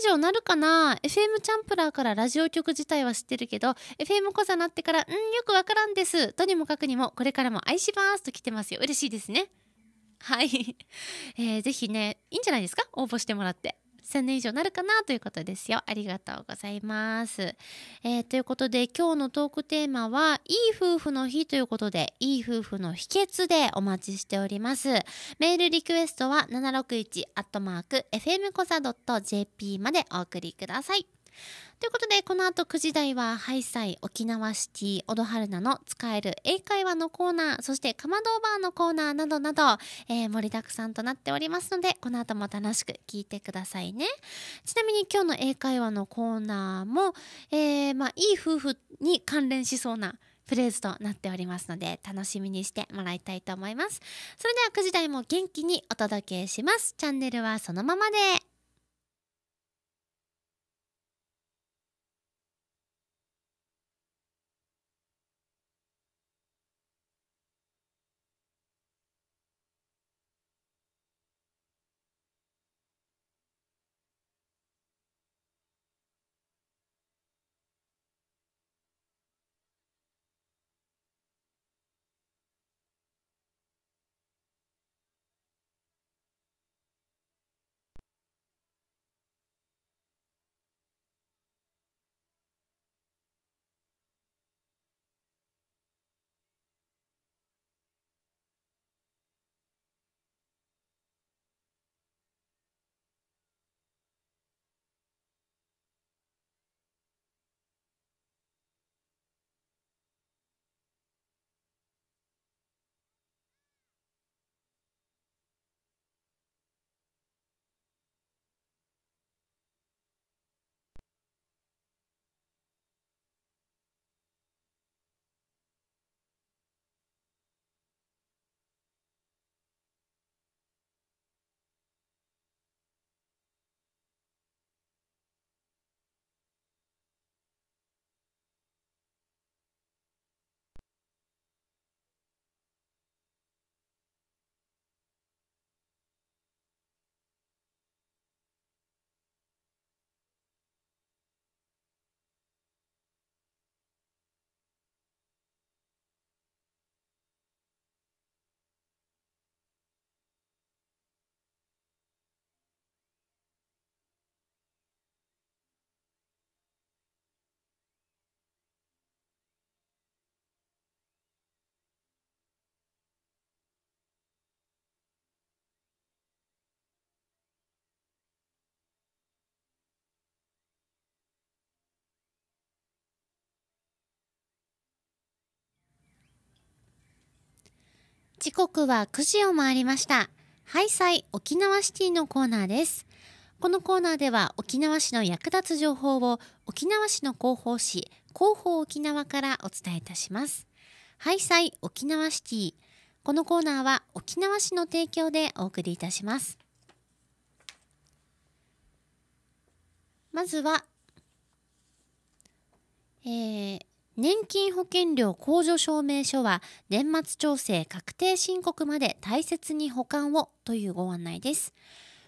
以上なるかな FM チャンプラーからラジオ局自体は知ってるけど FM 小座なってからうんよくわからんですとにもかくにもこれからも愛しますと来てますよ嬉しいですねはい、えー、ぜひねいいんじゃないですか応募してもらって1000年以上なるかなということですよ。ありがとうございます。えー、ということで今日のトークテーマは、いい夫婦の日ということで、いい夫婦の秘訣でお待ちしております。メールリクエストは761 f m コ a .jp までお送りください。ということで、この後9時台は、ハイサイ沖縄シティ、オドハルナの使える英会話のコーナー、そしてかまどバーのコーナーなどなど、えー、盛りだくさんとなっておりますので、この後も楽しく聞いてくださいね。ちなみに今日の英会話のコーナーも、えー、まあ、いい夫婦に関連しそうなフレーズとなっておりますので、楽しみにしてもらいたいと思います。それでは9時台も元気にお届けします。チャンネルはそのままで。時刻は9時を回りました。ハイサイ沖縄シティのコーナーです。このコーナーでは沖縄市の役立つ情報を沖縄市の広報誌広報沖縄からお伝えいたします。ハイサイ沖縄シティ。このコーナーは沖縄市の提供でお送りいたします。まずは、えー、年金保険料控除証明書は年末調整確定申告まで大切に保管をというご案内です。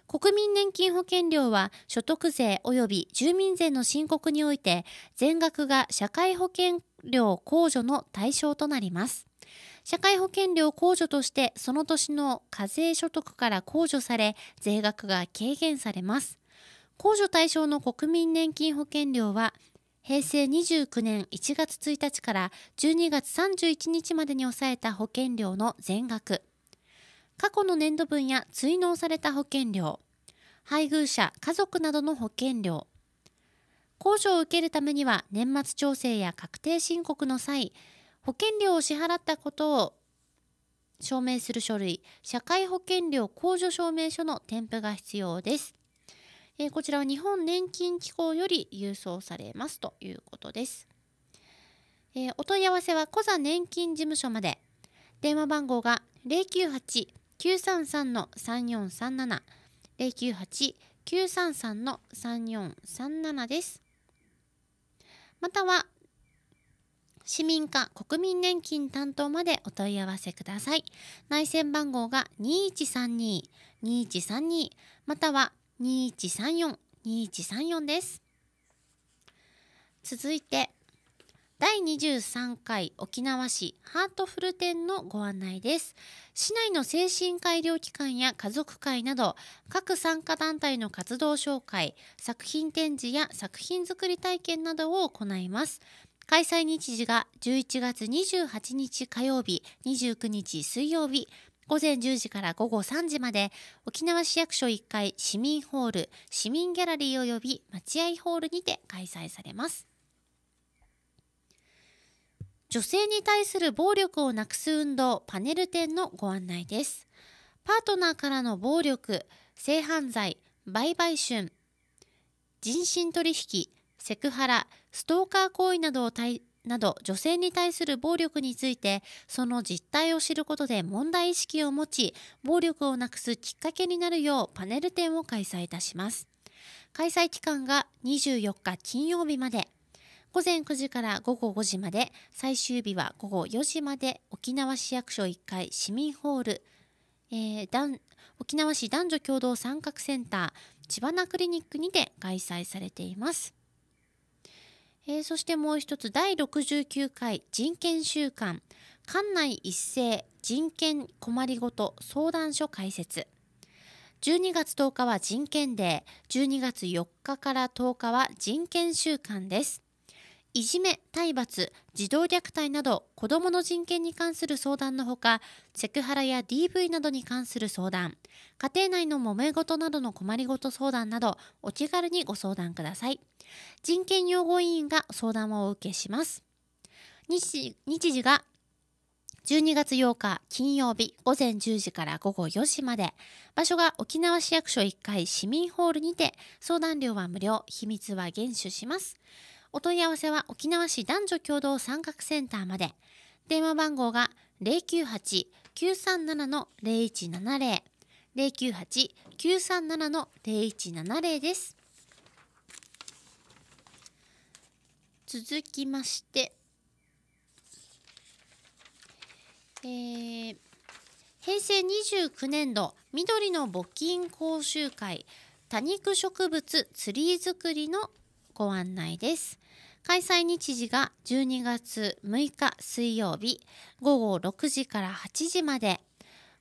国民年金保険料は所得税及び住民税の申告において全額が社会保険料控除の対象となります。社会保険料控除としてその年の課税所得から控除され税額が軽減されます。控除対象の国民年金保険料は平成29年1月1日から12月31日までに抑えた保険料の全額、過去の年度分や追納された保険料、配偶者、家族などの保険料、控除を受けるためには年末調整や確定申告の際、保険料を支払ったことを証明する書類、社会保険料控除証明書の添付が必要です。えー、こちらは日本年金機構より郵送されますということです。えー、お問い合わせはコザ年金事務所まで。電話番号が098-933-3437。098-933-3437です。または、市民課国民年金担当までお問い合わせください。内線番号が2132-2132または2134、2134です。続いて、第23回沖縄市ハートフル展のご案内です。市内の精神科医療機関や家族会など、各参加団体の活動紹介、作品展示や作品作り体験などを行います。開催日時が11月28日火曜日、29日水曜日、午前10時から午後3時まで、沖縄市役所1階市民ホール、市民ギャラリー及び待合ホールにて開催されます。女性に対する暴力をなくす運動パネル展のご案内です。パートナーからの暴力、性犯罪、売買春、人身取引、セクハラ、ストーカー行為などを対など女性に対する暴力についてその実態を知ることで問題意識を持ち暴力をなくすきっかけになるようパネル展を開催いたします開催期間が24日金曜日まで午前9時から午後5時まで最終日は午後4時まで沖縄市役所1階市民ホール、えー、沖縄市男女共同参画センター千葉なクリニックにて開催されています。えー、そしてもう一つ、第69回人権週間、館内一斉人権困りごと相談所開設。12月10日は人権デー、12月4日から10日は人権週間です。いじめ、体罰、児童虐待など子どもの人権に関する相談のほか、セクハラや DV などに関する相談、家庭内の揉め事などの困りごと相談など、お気軽にご相談ください。人権擁護委員が相談をお受けします。日時が12月8日金曜日午前10時から午後4時まで場所が沖縄市役所1階市民ホールにて相談料は無料秘密は厳守しますお問い合わせは沖縄市男女共同参画センターまで。電話番号が098-937-0170。098-937-0170です。続きまして、えー、平成29年度緑の募金講習会多肉植物ツリー作りのご案内です。開催日時が12月6日水曜日午後6時から8時まで、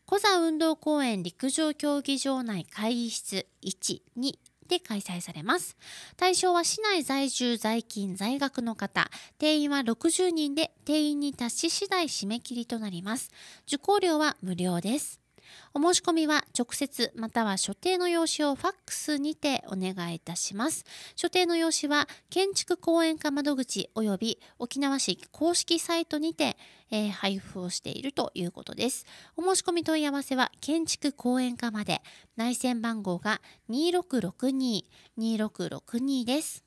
小座運動公園陸上競技場内会議室1、2で開催されます。対象は市内在住、在勤、在学の方、定員は60人で定員に達し次第締め切りとなります。受講料は無料です。お申し込みは直接または所定の用紙をファックスにてお願いいたします。所定の用紙は建築講演課窓口及び沖縄市公式サイトにて、えー、配布をしているということです。お申し込み問い合わせは建築講演課まで内線番号が2662-2662です。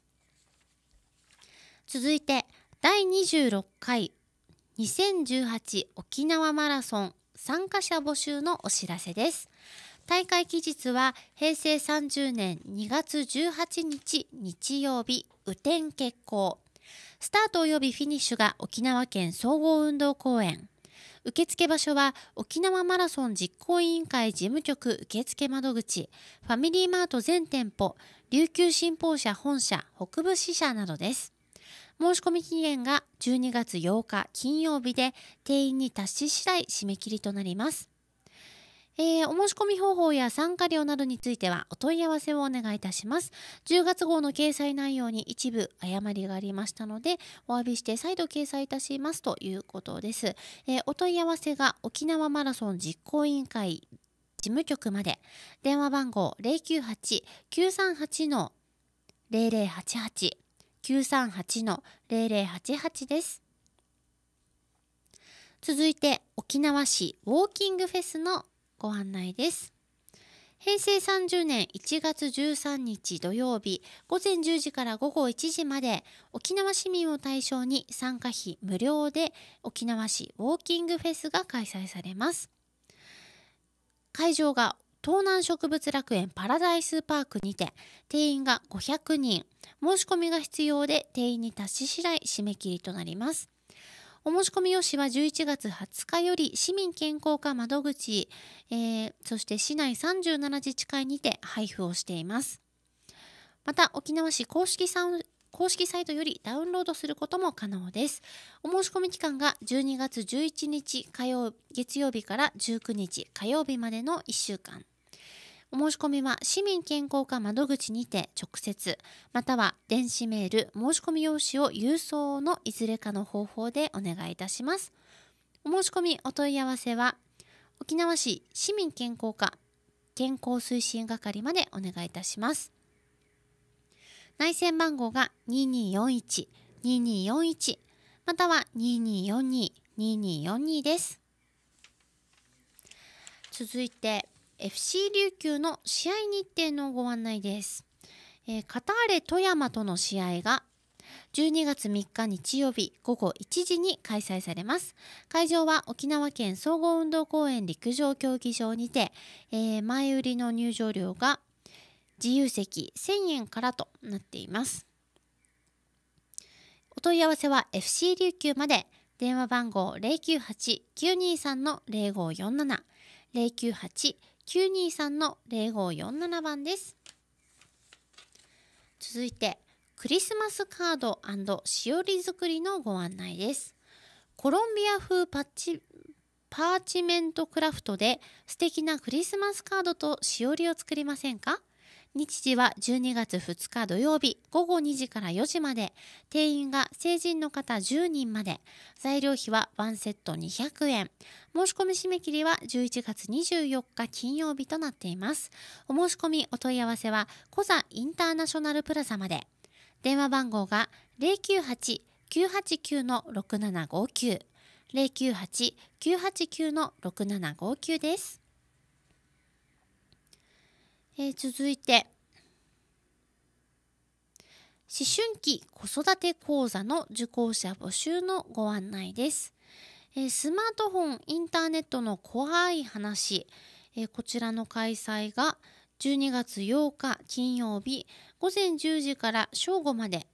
続いて第26回2018沖縄マラソン参加者募集のお知らせです。大会期日は平成30年2月18日日曜日、雨天決行。スタート及びフィニッシュが沖縄県総合運動公園。受付場所は沖縄マラソン実行委員会事務局受付窓口、ファミリーマート全店舗、琉球新報社本社、北部支社などです。申し込み期限が12月8日金曜日で定員に達し次第締め切りとなります。えー、お申し込み方法や参加料などについてはお問い合わせをお願いいたします。10月号の掲載内容に一部誤りがありましたので、お詫びして再度掲載いたしますということです。えー、お問い合わせが沖縄マラソン実行委員会事務局まで、電話番号098-938-0088、938-0088です。続いて沖縄市ウォーキングフェスのご案内です。平成30年1月13日土曜日午前10時から午後1時まで沖縄市民を対象に参加費無料で沖縄市ウォーキングフェスが開催されます。会場が東南植物楽園パラダイスパークにて定員が500人申し込みが必要で定員に達し次第締め切りとなりますお申し込み用紙は11月20日より市民健康課窓口、えー、そして市内37自治会にて配布をしていますまた沖縄市公式サ公式サイトよりダウンロードすることも可能です。お申し込み期間が12月11日火曜月曜日から19日火曜日までの1週間。お申し込みは市民健康課窓口にて直接、または電子メール申し込み用紙を郵送のいずれかの方法でお願いいたします。お申し込みお問い合わせは沖縄市市民健康課健康推進係までお願いいたします。内線番号が2241、2241または2242、2242です。続いて FC 琉球の試合日程のご案内です。えー、カターレ富山との試合が12月3日日曜日午後1時に開催されます。会場は沖縄県総合運動公園陸上競技場にて、えー、前売りの入場料が自由席1000円からとなっています。お問い合わせは FC 琉球まで電話番号098-923-0547 098-923-0547番です。続いてクリスマスカードしおり作りのご案内です。コロンビア風パッチパーチメントクラフトで素敵なクリスマスカードとしおりを作りませんか日時は12月2日土曜日午後2時から4時まで、定員が成人の方10人まで、材料費は1セット200円、申し込み締め切りは11月24日金曜日となっています。お申し込みお問い合わせは、コザインターナショナルプラザまで、電話番号が098-989-6759、098-989-6759です。えー、続いて思春期子育て講座の受講者募集のご案内です、えー、スマートフォンインターネットの怖い話、えー、こちらの開催が12月8日金曜日午前10時から正午まで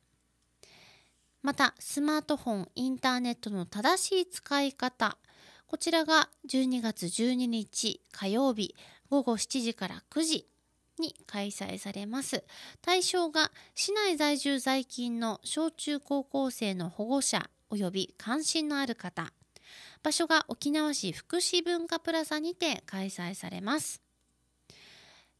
またスマートフォンインターネットの正しい使い方こちらが12月12日火曜日午後7時から9時に開催されます対象が市内在住在勤の小中高校生の保護者及び関心のある方場所が沖縄市福祉文化プラザにて開催されます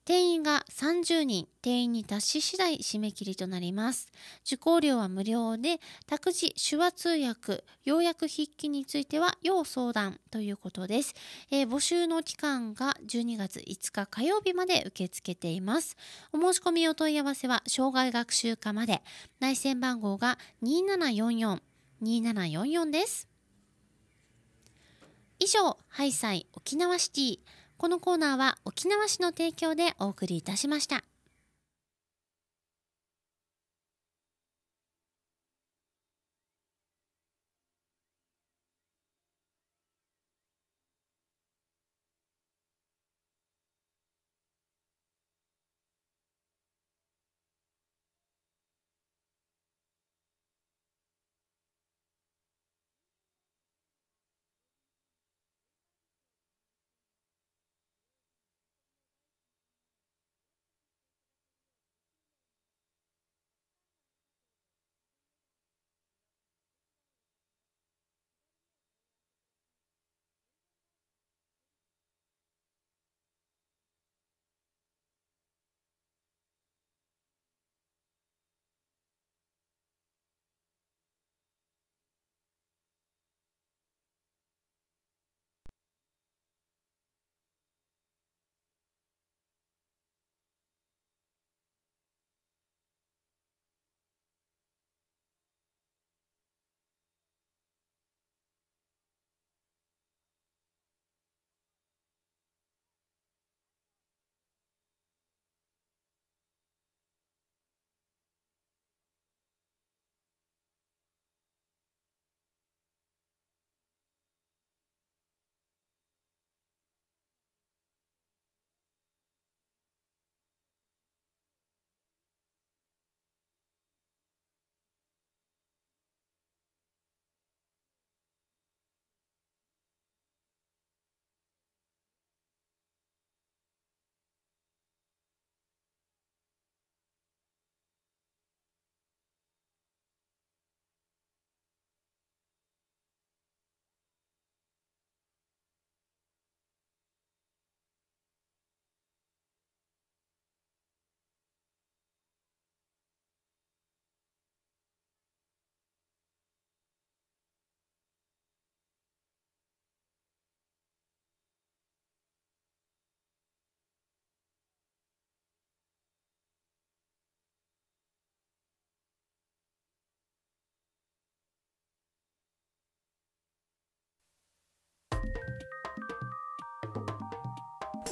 定員が30人、定員に達し次第締め切りとなります。受講料は無料で、託児、手話通訳、要約筆記については要相談ということです、えー、募集の期間が12月5日火曜日まで受け付けています。お申し込みお問い合わせは、障害学習課まで、内線番号が2744、2744です。以上、ハイサイ沖縄シティこのコーナーは沖縄市の提供でお送りいたしました。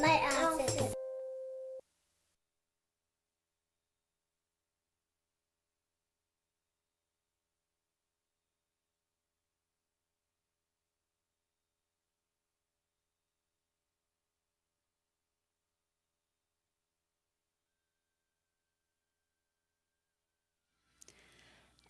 My ass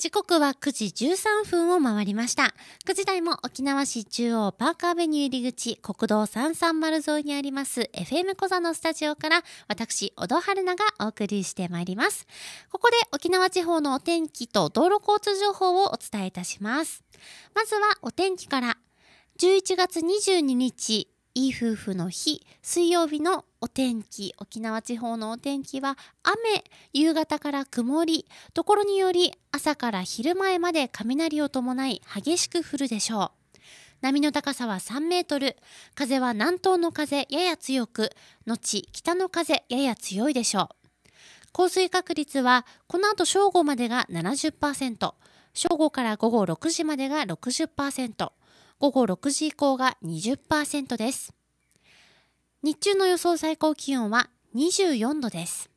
時刻は9時13分を回りました。9時台も沖縄市中央パーカーベニュー入り口国道330沿いにあります FM 小座のスタジオから私、小戸春菜がお送りしてまいります。ここで沖縄地方のお天気と道路交通情報をお伝えいたします。まずはお天気から。11月22日、いい夫婦の日、水曜日のお天気、沖縄地方のお天気は雨、夕方から曇り、ところにより朝から昼前まで雷を伴い激しく降るでしょう。波の高さは3メートル、風は南東の風やや強く、後北の風やや強いでしょう。降水確率はこの後正午までが70%、正午から午後6時までが60%。午後6時以降が20%です。日中の予想最高気温は24度です。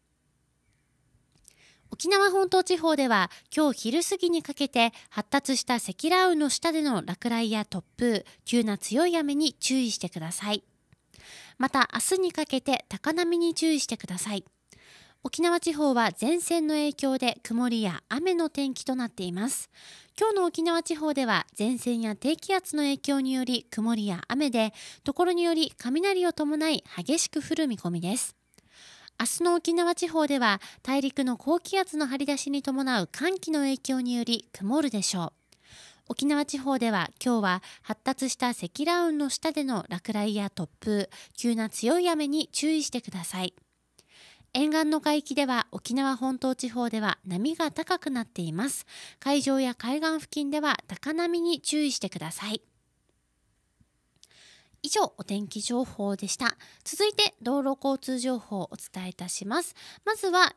沖縄本島地方では今日昼過ぎにかけて発達した積乱雲の下での落雷や突風、急な強い雨に注意してください。また明日にかけて高波に注意してください。沖縄地方は前線の影響で曇りや雨の天気となっています。今日の沖縄地方では前線や低気圧の影響により曇りや雨で、ところにより雷を伴い激しく降る見込みです。明日の沖縄地方では大陸の高気圧の張り出しに伴う寒気の影響により曇るでしょう。沖縄地方では今日は発達した積乱雲の下での落雷や突風、急な強い雨に注意してください。沿岸の海域では沖縄本島地方では波が高くなっています。海上や海岸付近では高波に注意してください。以上、お天気情報でした。続いて、道路交通情報をお伝えいたします。まずは、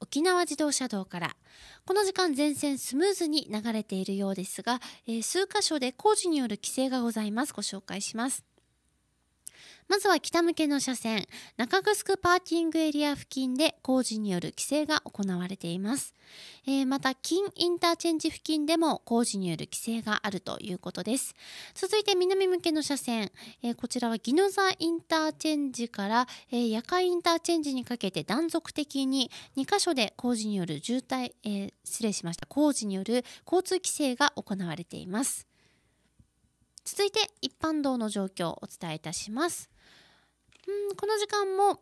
沖縄自動車道から。この時間全線スムーズに流れているようですが、えー、数箇所で工事による規制がございます。ご紹介します。まずは北向けの車線、中城パーキングエリア付近で工事による規制が行われています。えー、また、金インターチェンジ付近でも工事による規制があるということです。続いて南向けの車線、えー、こちらは宜野座インターチェンジから、えー、夜間インターチェンジにかけて断続的に2カ所で工事による渋滞、えー、失礼しました、工事による交通規制が行われています。続いて一般道の状況をお伝えいたします。うん、この時間も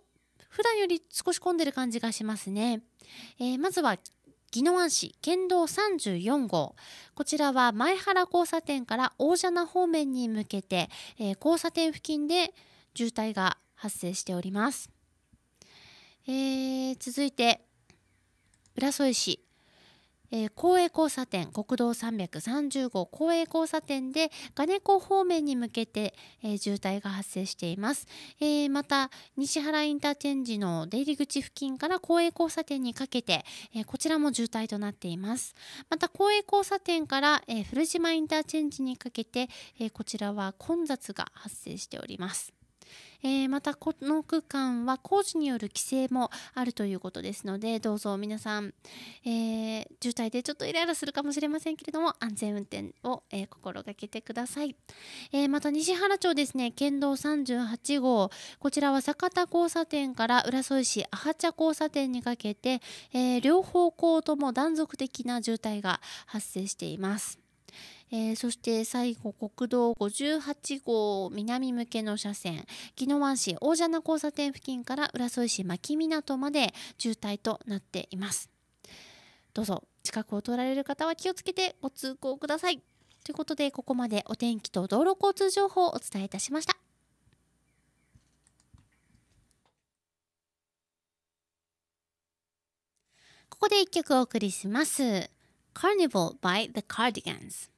普段より少し混んでる感じがしますね。えー、まずは宜野湾市県道34号こちらは前原交差点から大蛇名方面に向けて、えー、交差点付近で渋滞が発生しております、えー、続いて浦添市えー、公営交差点国道330号公営交差点で金子方面に向けて、えー、渋滞が発生しています、えー、また西原インターチェンジの出入り口付近から公営交差点にかけて、えこちらも渋滞となっていますまた公営交差点から、え古島インターチェンジにかけて、えこちらは混雑が発生しておりますえー、またこの区間は工事による規制もあるということですのでどうぞ皆さん、えー、渋滞でちょっとイライラするかもしれませんけれども安全運転を、えー、心がけてください、えまた西原町ですね県道38号こちらは酒田交差点から浦添市阿波茶交差点にかけて、え両方向とも断続的な渋滞が発生していますえー、そして最後国道58号南向けの車線宜野湾市大蛇名交差点付近から浦添市牧港まで渋滞となっていますどうぞ近くを通られる方は気をつけてご通行くださいということでここまでお天気と道路交通情報をお伝えいたしましたここで一曲お送りします Carnival by the Cardigans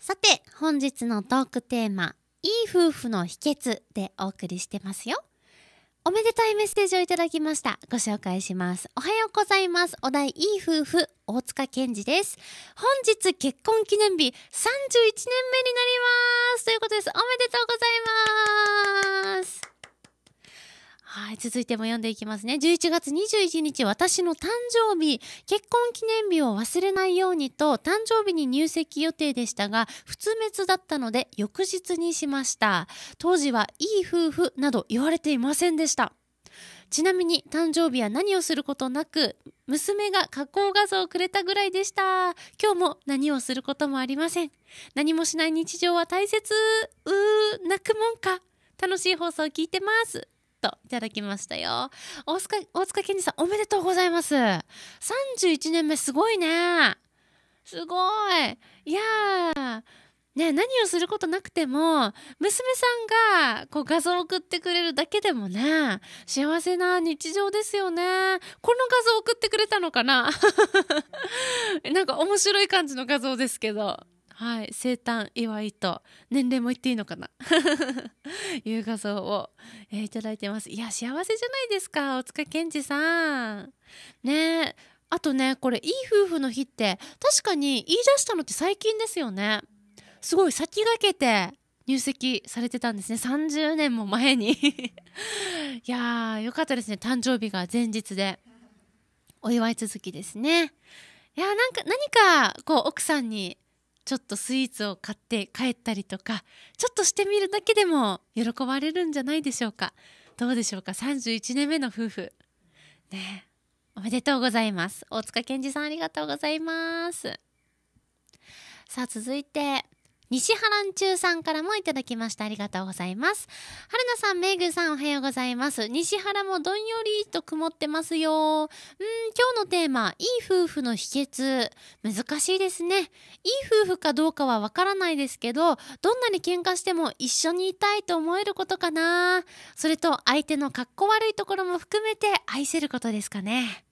さて本日のトークテーマ「いい夫婦の秘訣」でお送りしてますよ。おめでたいメッセージをいただきました。ご紹介します。おはようございます。お題いい夫婦、大塚健二です。本日結婚記念日31年目になります。ということです。おめでとうございます。はい、続いても読んでいきますね。11月21日、私の誕生日、結婚記念日を忘れないようにと、誕生日に入籍予定でしたが、不滅だったので、翌日にしました。当時は、いい夫婦など言われていませんでした。ちなみに、誕生日は何をすることなく、娘が加工画像をくれたぐらいでした。今日も何をすることもありません。何もしない日常は大切。うー、泣くもんか。楽しい放送を聞いてます。といただきましたよ大塚大塚健二さんおめでとうございます31年目すごいねすごいいやーね、何をすることなくても娘さんがこう画像を送ってくれるだけでもね幸せな日常ですよねこの画像を送ってくれたのかな なんか面白い感じの画像ですけどはい、生誕祝いと年齢も言っていいのかな いう画像を、えー、いただいてますいや幸せじゃないですか大塚健二さんねあとねこれいい夫婦の日って確かに言い出したのって最近ですよねすごい先駆けて入籍されてたんですね30年も前に いやーよかったですね誕生日が前日でお祝い続きですねいやなんか何かこう奥さんにちょっとスイーツを買って帰ったりとかちょっとしてみるだけでも喜ばれるんじゃないでしょうかどうでしょうか31年目の夫婦ねおめでとうございます大塚健二さんありがとうございますさあ続いて西原中さんからもいただきました。ありがとうございます。春菜さん、めぐさん、おはようございます。西原もどんよりと曇ってますよ。うん、今日のテーマ、いい夫婦の秘訣。難しいですね。いい夫婦かどうかはわからないですけど、どんなに喧嘩しても一緒にいたいと思えることかな。それと、相手のかっこ悪いところも含めて愛せることですかね。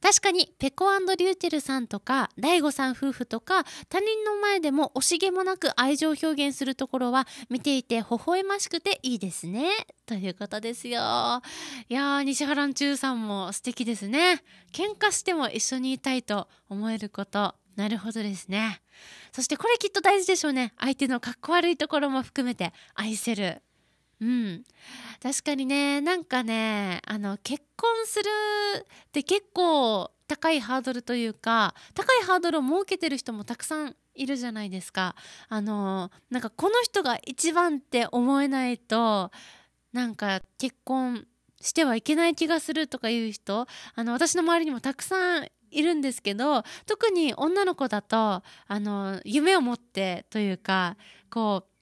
確かにペコリューチェルさんとか大悟さん夫婦とか他人の前でも惜しげもなく愛情表現するところは見ていて微笑ましくていいですね ということですよいやー西原中さんも素敵ですね喧嘩しても一緒にいたいと思えることなるほどですねそしてこれきっと大事でしょうね相手のかっこ悪いところも含めて愛せるうん、確かにねなんかねあの結婚するって結構高いハードルというか高いハードルを設けてる人もたくさんいるじゃないですか。あのなんかこの人が一番って思えないとなんか結婚してはいけない気がするとかいう人あの私の周りにもたくさんいるんですけど特に女の子だとあの夢を持ってというかこう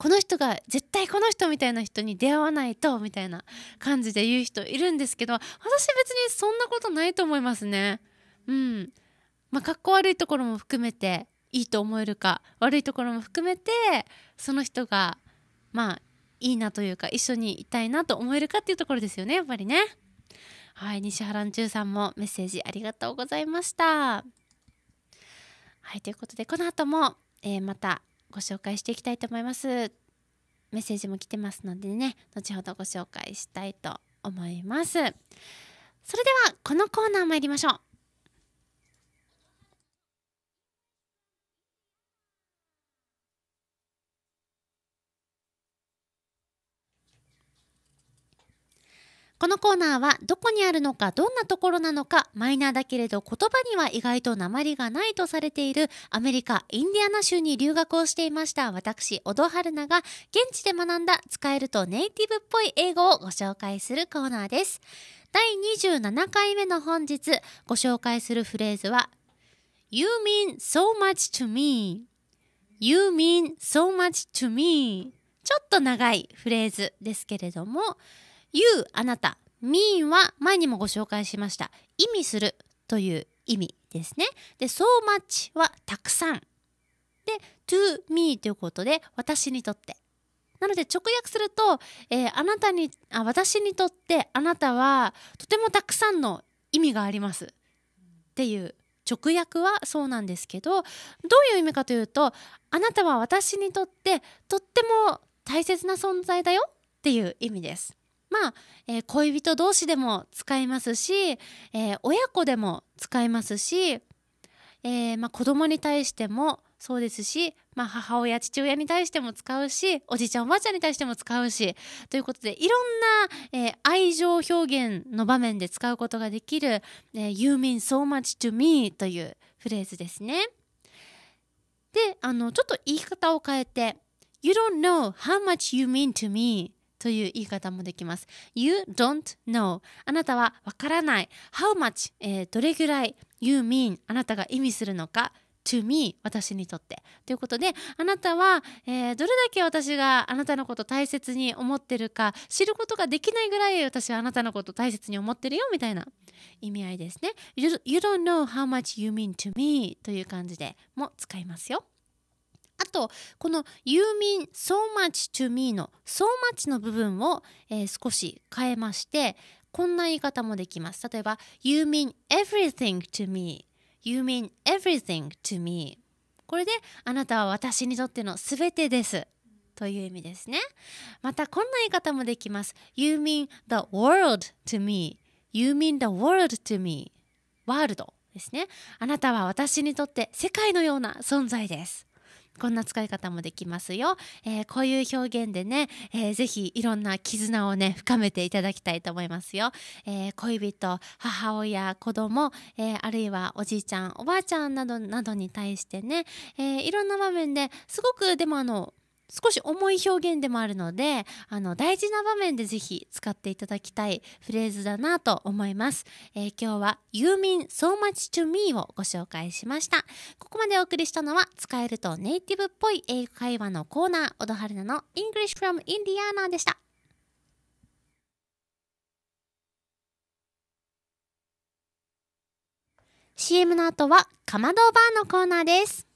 この人が絶対この人みたいな人に出会わないとみたいな感じで言う人いるんですけど私別にそんなことないと思いますね。うんまあ、かっこ悪いところも含めていいと思えるか悪いところも含めてその人がまあいいなというか一緒にいたいなと思えるかっていうところですよねやっぱりね。はい西原んちゅうさんもメッセージありがとうございました。はいということでこの後も、えー、またご紹介していきたいと思います。メッセージも来てますのでね、後ほどご紹介したいと思います。それでは、このコーナー参りましょう。このコーナーはどこにあるのかどんなところなのかマイナーだけれど言葉には意外と鉛がないとされているアメリカインディアナ州に留学をしていました私小戸春菜が現地で学んだ使えるとネイティブっぽい英語をご紹介するコーナーです第27回目の本日ご紹介するフレーズは You mean so much to me You mean so much to me ちょっと長いフレーズですけれども you あなた mean は前にもご紹介しました意味するという意味ですねで so much はたくさんで to me ということで私にとってなので直訳すると、えー、あなたにあ私にとってあなたはとてもたくさんの意味がありますっていう直訳はそうなんですけどどういう意味かというとあなたは私にとってとっても大切な存在だよっていう意味です。まあ、えー、恋人同士でも使いますし、えー、親子でも使いますし、えーまあ、子供に対してもそうですし、まあ、母親父親に対しても使うしおじいちゃんおばあちゃんに対しても使うしということでいろんな、えー、愛情表現の場面で使うことができる「えー、You mean so much to me」というフレーズですね。であのちょっと言い方を変えて「You don't know how much you mean to me」という言い方もできます。You don't know あなたはわからない。How much、えー、どれぐらい You mean あなたが意味するのか to me 私にとってということであなたは、えー、どれだけ私があなたのこと大切に思ってるか知ることができないぐらい私はあなたのこと大切に思ってるよみたいな意味合いですね you, you don't know how much you mean to me という感じでも使いますよあとこの「You mean so much to me」の「so much」の部分を、えー、少し変えましてこんな言い方もできます例えば「You mean everything to me」「You mean everything to me」これであなたは私にとっての全てですという意味ですねまたこんな言い方もできます You mean the world to me You mean the world to me ワールドですねあなたは私にとって世界のような存在ですこんな使い方もできますよ、えー、こういう表現でね、えー、ぜひいろんな絆をね深めていただきたいと思いますよ、えー、恋人母親子供、えー、あるいはおじいちゃんおばあちゃんなどなどに対してね、えいろんな場面ですごくでもあの少し重い表現でもあるのであの大事な場面でぜひ使っていただきたいフレーズだなと思います、えー、今日は「You mean so much to me」をご紹介しましたここまでお送りしたのは使えるとネイティブっぽい英会話のコーナー小戸春菜の「English from Indiana」でした「CM の後はかまどバーのコーナーです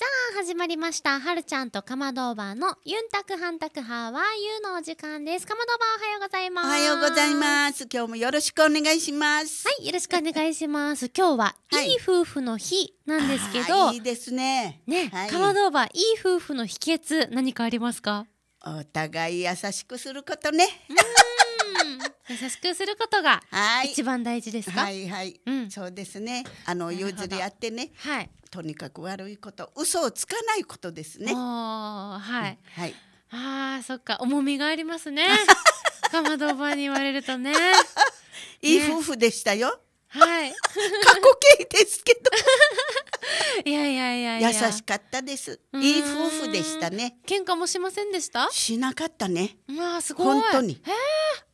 さあ始まりましたはるちゃんとかまどーばーのユンタクハンタクハワーユーのお時間ですかまどーばーおはようございますおはようございます今日もよろしくお願いしますはいよろしくお願いします今日は、い、い夫婦の日なんですけどいいですねね、はい、かまどーばーいい夫婦の秘訣何かありますかお互い優しくすることねうん優しくすることが一番大事ですかはいはい、うん、そうですねあの譲り合ってね、はい、とにかく悪いこと嘘をつかないことですねはい、はい、ああ、そっか重みがありますね かまどおばに言われるとね いい夫婦でしたよ、はい 過去形ですけどいやいやいやいや優しかったですいい夫婦でしたね喧嘩もしませんでしたしなかったねまあすごい本当に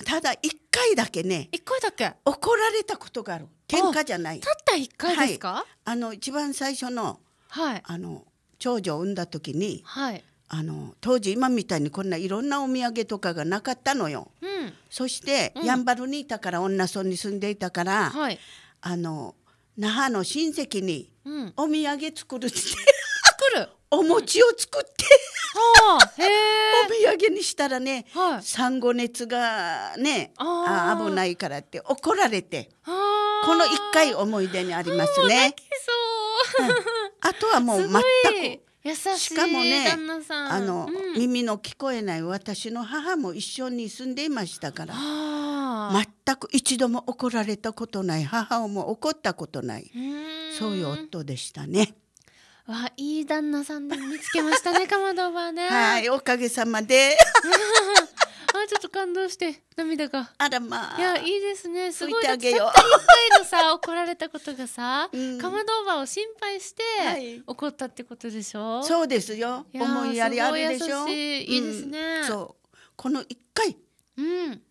ただ一回だけね一回だけ怒られたことがある喧嘩じゃないたった一回ですか、はい、あの一番最初の、はい、あの長女を産んだ時に、はい、あの当時今みたいにこんないろんなお土産とかがなかったのよ、うん、そして、うん、やんばるにいたから女村に住んでいたから、はい、あの那覇の親戚にお土産作るって、うん、作る お餅を作って、うん、お土産にしたらね、はい、産後熱がねあ危ないからって怒られてこの一回思い出にありますね。あとはもう全くしかもねあの、うん、耳の聞こえない私の母も一緒に住んでいましたから。全く一度も怒られたことない母をも怒ったことないそういう夫でしたね。わいい旦那さんで見つけましたね かまどはね。はいおかげさまで。あちょっと感動して涙が。あらまあ。いやいいですね。すごい。あげよ一回のさ 怒られたことがさ、うん、かまどばを心配して、はい、怒ったってことでしょ。う。そうですよ。思いやりあるでしょ。いいいですね、うそうこの一回。うん。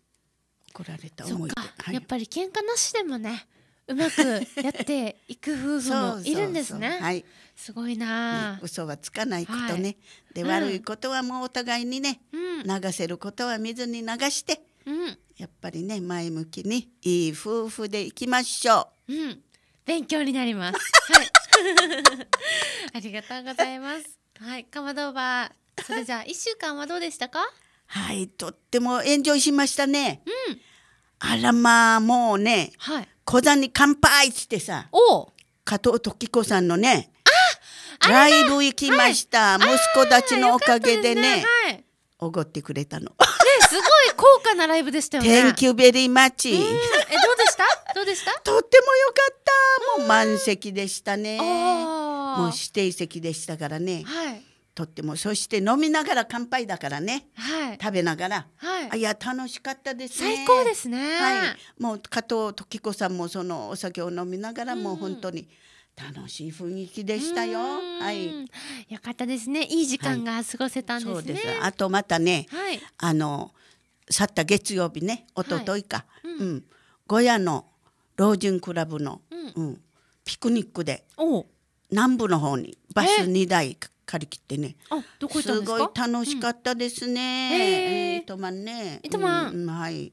来られた思いそはい、やっぱり喧嘩なしでもねうまくやっていく夫婦も いるんですね。そうそうそうはい、すごいな、ね、嘘はつかないことね。はい、で、うん、悪いことはもうお互いにね、うん、流せることは水に流して、うん、やっぱりね前向きにいい夫婦でいきましょう。うん、勉強になります。はい。ありがとうございます。はい、かまどば。それじゃあ一週間はどうでしたか？はいとっても炎上しましたね、うん、あらまあもうね、はい、小山に乾杯っつってさ加藤時子さんのねライブ行きました、はい、息子たちのおかげでねおご、はい、ってくれたの。ね、すごい高価なライブでしたよね。Thank you very much。え、どうでしたどうでしたとってもよかった。もう満席でしたね。もう指定席でしたからね。はい。とってもそして飲みながら乾杯だからね、はい、食べながら、はい、あいや楽しかったですね最高ですね、はい、もう加藤時子さんもそのお酒を飲みながら、もう本当に楽しい雰囲気でしたよはいよかったですねいい時間が過ごせたんです、ねはい、そうですあとまたね、はい、あの去った月曜日ね一昨日か、はい、うん、うん、小屋の老人クラブの、うん、うん、ピクニックで南部の方にバス2台借り切ってね。あ、どこ行ったんですか。すごい楽しかったですね。ええ、ま満ね。い糸満、はい。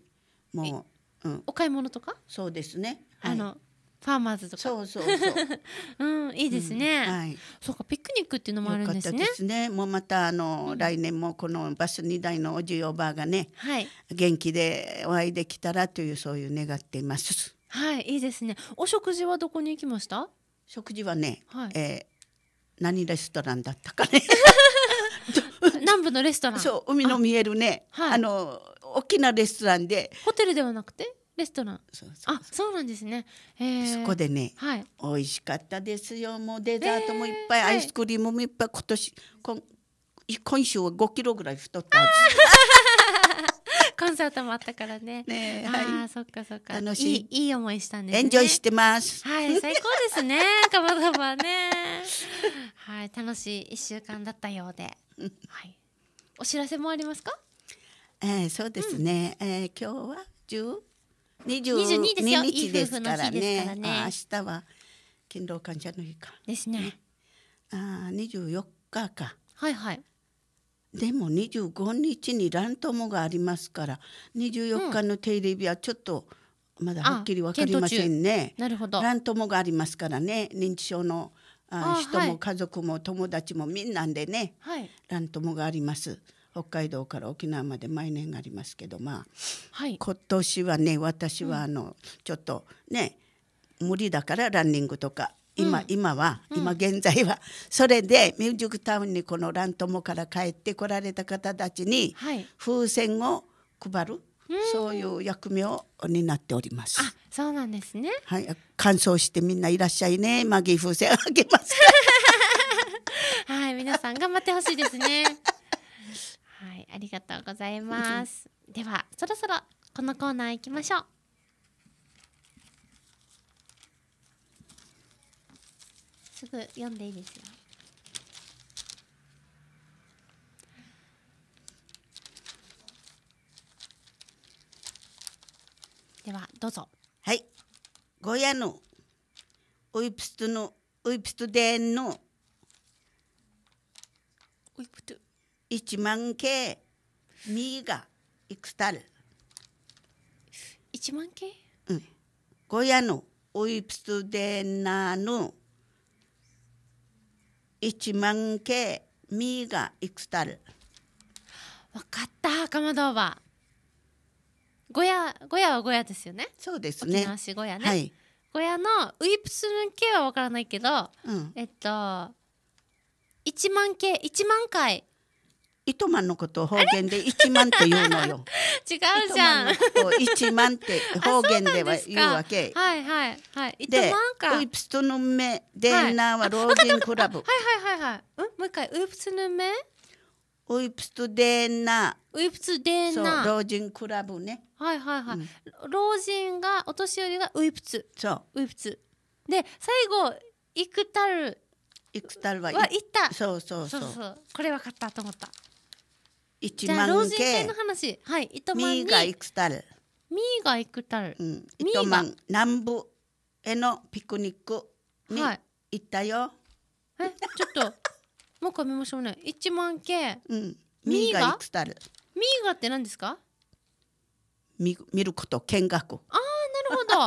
もう、うん、お買い物とか。そうですね。あの、ファーマーズとか。そうそうそう。うん、いいですね。はい。そうか、ピクニックっていうのもあるんですね。ですね。もうまた、あの、来年もこのバス2台のおじいおばあがね。はい。元気でお会いできたらという、そういう願っています。はい、いいですね。お食事はどこに行きました。食事はね、はい、え何レストランだったかね 南部のレストランそう海の見えるねあはい、あの大きなレストランでホテルではなくてレストランあそうなんですね、えー、そこでね、はい、美味しかったですよもうデザートもいっぱい、えー、アイスクリームもいっぱい今年今今週は5キロぐらい太ったは コンサートもあったからね。ねはい。そっかそっか。楽しい。いい思いしたんです、ね、エンジョイしてます。はい、最高ですね。かまどばね。はい、楽しい一週間だったようで。はい。お知らせもありますか。えー、そうですね。うん、えー、今日は十二十二日ですからね。いいらね明日は勤労感謝の日か。ですね。ねああ、二十四日か。はいはい。でも25日に乱友がありますから24日の定例日はちょっとまだはっきり分かりませんね。なるほど乱友がありますからね認知症のあ人も家族も友達もみんなんでね、はい、乱友があります。北海道から沖縄まで毎年ありますけどまあ、はい、今年はね私はあの、うん、ちょっとね無理だからランニングとか今うん、今は、今現在はそれでミュージックタウンにこのラントから帰ってこられた方たちに風船を配る、はい、そういう役目をなっております。あそうなんですね、はい、乾燥してみんないらっしゃいねマギー風船あげます はい皆さん頑張ってほしいですね。はいありがとうございます。ではそろそろこのコーナー行きましょう。すぐ読んでいいですよではどうぞはいゴヤのウイプストのウイプストデンのウイプト一万系ミーがいくたる一万系うんゴヤのウイプストデンなの一万系みがいくたる。分かったかまどは。ゴヤゴヤはゴヤですよね。そうですね。沖縄市ゴヤね。はい、ゴヤのウイプスルン系はわからないけど、うん、えっと一万系一万回糸満のことを方言で一万と言うのよ。違うじゃん。一万って 方言では言うわけ。はいはいはい。で、ウイプスの目でなは老人クラブ。はいはいはいはい。うんもう一回ウイプスの目。ウイプストでな。ウイプスでな。老人クラブね。はいはいはい。老人がお年寄りがウイプス。そう。ウイプス。で最後いくたる。いくたるは行った。そうそうそう。そうそうこれ分かったと思った。一じゃあ老人系の話はい糸満にミーがいくたる、ミーが行くたるう、ん、ミー南部へのピクニックにはい行ったよ、えちょっと もう一回見ましょうね一万系うん、ミーががいくたるミーがって何ですか見見ること見学ああなるほど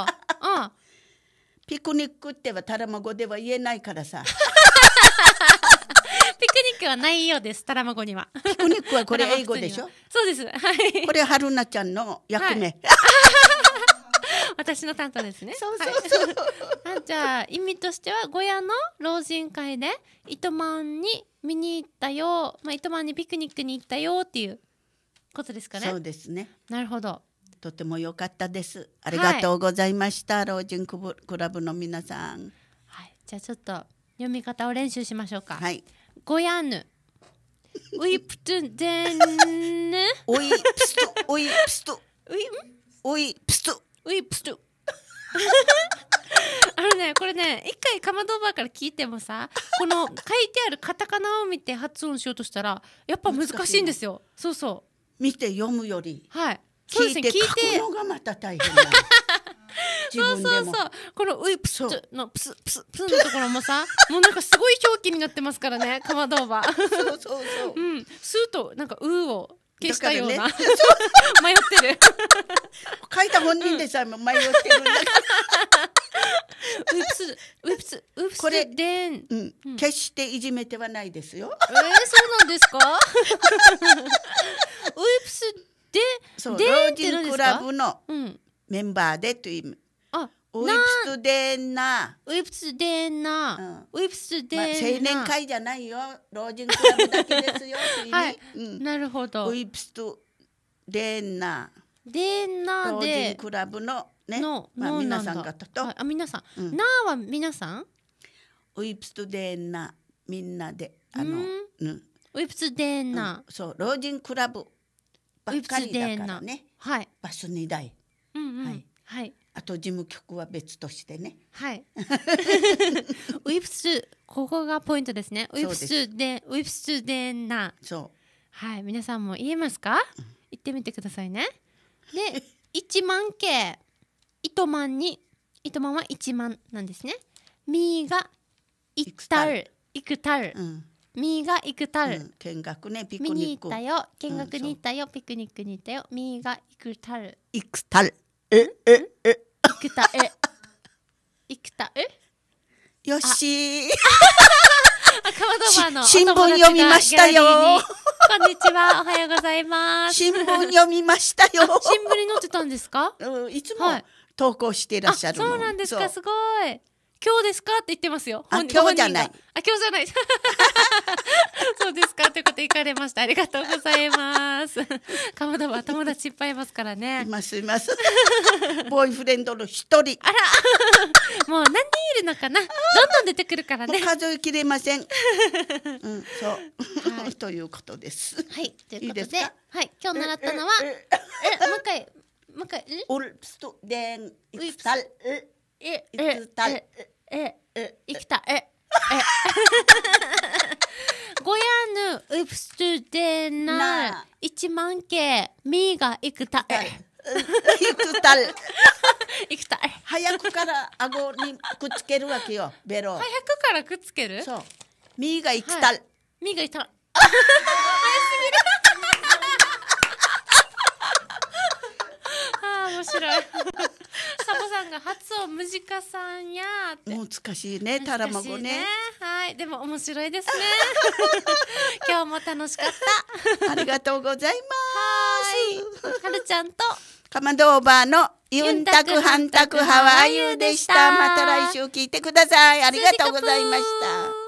あ ピクニックってはタラマ語では言えないからさ クはないようです。タラマゴには。ピクニックはこれ英語でしょ。そうです。はい。これ春菜ちゃんの役目。はい、私の担当ですね。そうそうそう。はい、じゃあ意味としては小屋の老人会で糸満に見に行ったよ、まあ糸満にピクニックに行ったよっていうことですかね。そうですね。なるほど。とても良かったです。ありがとうございました、はい、老人クラブの皆さん。はい、じゃあちょっと読み方を練習しましょうか。はい。ごやぬ。ウィプトゥンデンヌ。ウィプスト、ウィプスト。ウィウィプスト。ウィプスト。あのねこれね一回かまどばから聞いてもさこの書いてあるカタカナを見て発音しようとしたらやっぱ難しいんですよ。そうそう。見て読むより。はい。そうで聞いて。書くのがまた大変な。そうそうそうこの「ウいプス」の「プスプスプス」のところもさ もうなんかすごい表記になってますからね川道場そうそうそう、うん、スーとなんか「ウーを消したような、ね、迷ってる書いた本人でさえも迷ってるんだウプスウプスウプスこれでん、うん、決していじめてはないですよえー、そうなんですかウープスででんって何ですかクラブの、うんメンバーでというあウィプスデーナウィプスデーナ、ウィプスデーナ、まあ、青年会じゃないよ老人クラブだけですよ はい、うん、なるほどウィプスデーナデーナで老人クラブのねの、まあ、皆さん方とあ皆さん、うん、ナーは皆さんウィプスデーナみんなであの、うん、ウィプスデーナ、そう老人クラブばっかりだからね、はい、バス2台うんはい、はい、あと事務局は別としてねはい ウィプスここがポイントですねウィプスでウィプスでなそうはい皆さんも言えますか、言ってみてくださいねで1 万系糸満に糸満は1万なんですねみがいったるいくたる、みが行くたる、見学ねピクニック見に行ったよ見学に行ったよ、ピクニックに行ったよみが行くたる行くたるえええ生田え生田えよし新聞読みましたよこんにちはおはようございます新聞読みましたよ新聞に載ってたんですか、うん、いつも、投稿していらっしゃるそうなんですかすごい今日ですかって言ってますよ。あ、今日じゃない。あ、今日じゃない。そうですかということ行かれました。ありがとうございます。かまどは友達いっぱいいますからね。いますいます。ボーイフレンドの一人。あら、もう何人いるのかな。どんどん出てくるからね。数えきれません。うん、そう、はい、ということです。はい、ということで、いいではい、今日習ったのは、え、えもう一回、もう一回、ウルストデン、ウィプサル、え、え、え、え、え、え、生きた、え、え。ごやぬうぷすでな一万けみーがいくたえ。いくたい。いくたい。早くから顎にくっつけるわけよ、ベロ。早くからくっつけるそう。みーがいくたい。みがいた。早すぎる。白いサボさんが初をムジカさんや難しいねタラマゴね、はいでも面白いですね 今日も楽しかったありがとうございますはるちゃんとかまどーバーのユンタクハンタクハワイユでしたまた来週聞いてくださいありがとうございました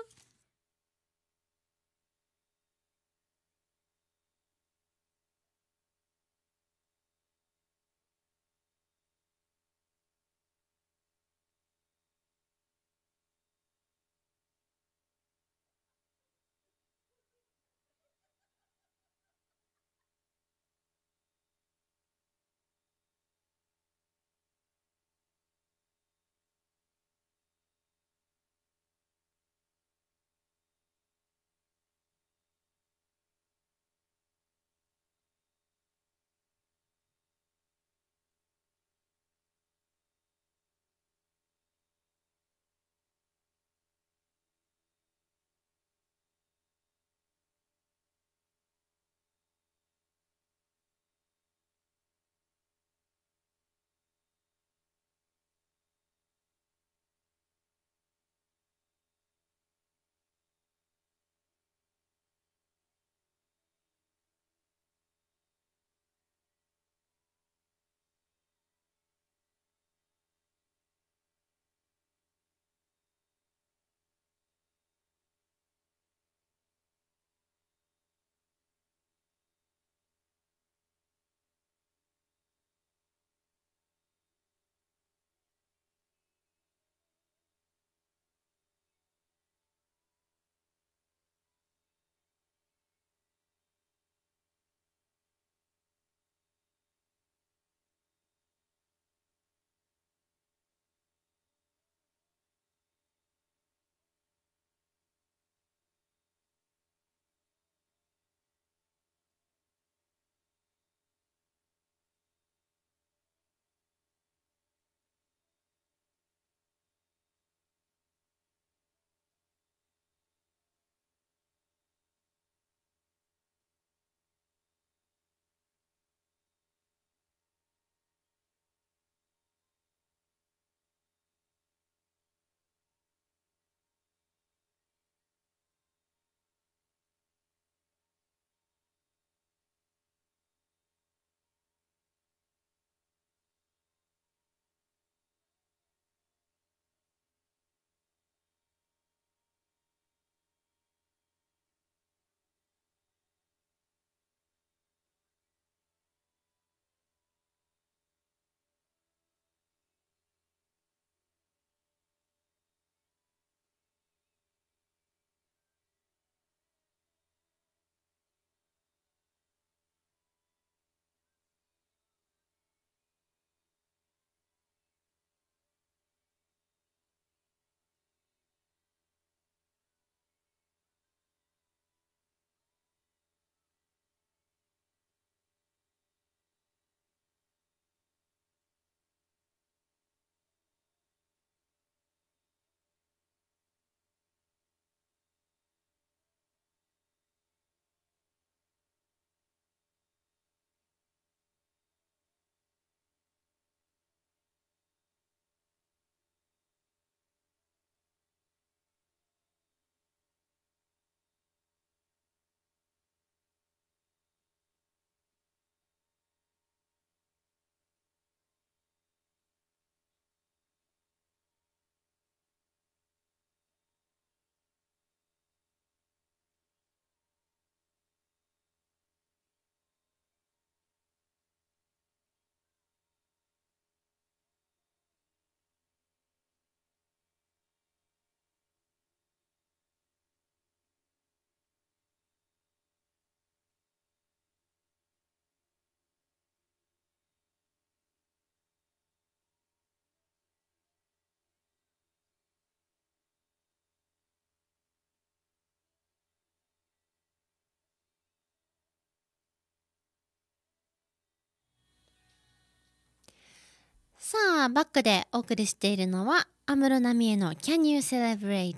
さあ、バックでお送りしているのは、ムロナミエの Can You Celebrate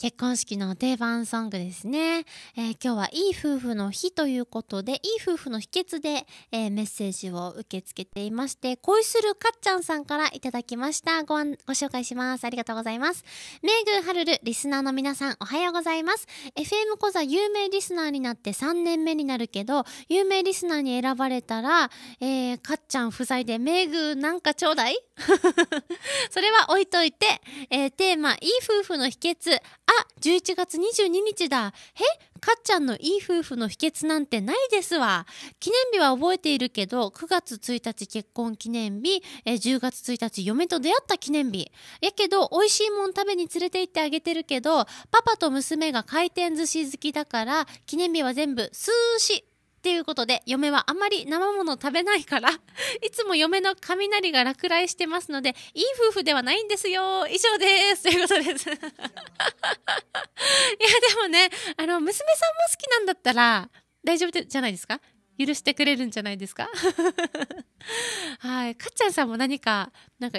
結婚式の定番ソングですね、えー、今日はいい夫婦の日ということでいい夫婦の秘訣で、えー、メッセージを受け付けていまして恋するかっちゃんさんからいただきましたごご紹介しますありがとうございますメイグはるるリスナーの皆さんおはようございます FM 小座有名リスナーになって3年目になるけど有名リスナーに選ばれたら、えー、かっちゃん不在でメイグなんかちょうだい それは置いとといて、えー、テーマ、いい夫婦の秘訣。あ、11月22日だ。えかっちゃんのいい夫婦の秘訣なんてないですわ。記念日は覚えているけど、9月1日結婚記念日、えー、10月1日嫁と出会った記念日。やけど、美味しいもん食べに連れて行ってあげてるけど、パパと娘が回転寿司好きだから、記念日は全部、寿司っていうことで、嫁はあまり生もの食べないから、いつも嫁の雷が落雷してますので、いい夫婦ではないんですよ。以上です。ということです。いや、でもね、あの、娘さんも好きなんだったら、大丈夫じゃないですか許してくれるんじゃないですか はい。かっちゃんさんも何か、なんか、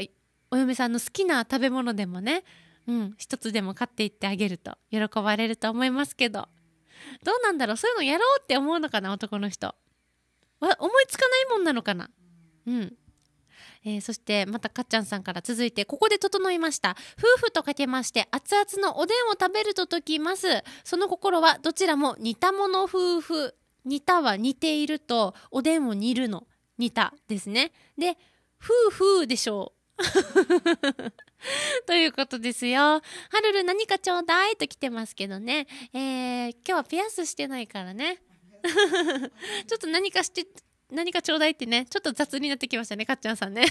お嫁さんの好きな食べ物でもね、うん、一つでも買っていってあげると喜ばれると思いますけど。どうなんだろうそういうのやろうって思うのかな男の人わ思いつかないもんなのかなうんえー、そしてまたかっちゃんさんから続いてここで整いました夫婦とかけまして熱々のおでんを食べると解きますその心はどちらも似たもの夫婦似たは似ているとおでんを煮るの似たですねで夫婦でしょう ということですよ。はるる何かちょうだいと来てますけどね。えー、今日はピアスしてないからね。ちょっと何かして、何かちょうだいってね、ちょっと雑になってきましたね、かっちゃんさんね。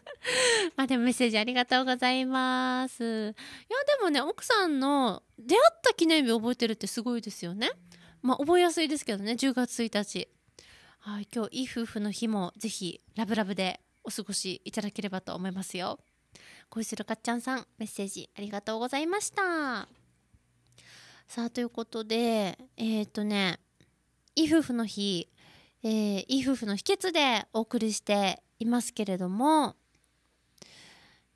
まあでもメッセージありがとうございます。いやでもね、奥さんの出会った記念日覚えてるってすごいですよね。まあ覚えやすいですけどね、10月1日。はい、今日いい夫婦の日もぜひラブラブでお過ごしいただければと思いますよ。恋するかっちゃんさんメッセージありがとうございましたさあということでえっ、ー、とねい夫婦の日、えー、い夫婦の秘訣でお送りしていますけれども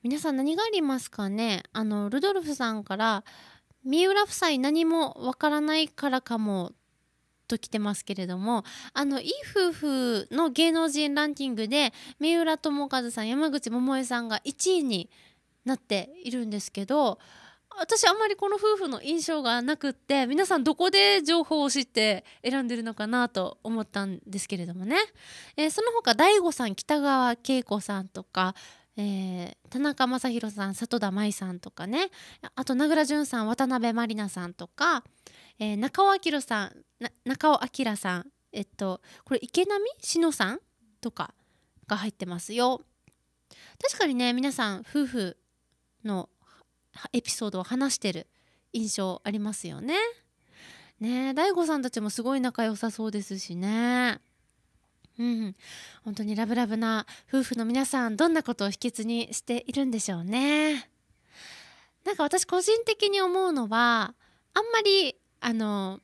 皆さん何がありますかねあのルドルフさんから三浦夫妻何もわからないからかもと来てますけれどもあのいい夫婦の芸能人ランキングで三浦友和さん山口百恵さんが1位になっているんですけど私あんまりこの夫婦の印象がなくって皆さんどこで情報を知って選んでるのかなと思ったんですけれどもね、えー、その他大悟さん北川景子さんとか、えー、田中将大さん里田舞さんとかねあと名倉淳さん渡辺満里奈さんとか、えー、中尾明さん中尾明さんえっとこれ池波志乃さんとかが入ってますよ。確かにね皆さん夫婦のエピソードを話してる印象ありますよね。ねえ大悟さんたちもすごい仲良さそうですしね。うん、本当にラブラブな夫婦の皆さんどんなことを秘訣にしているんでしょうね。なんか私個人的に思うのはあんまりあの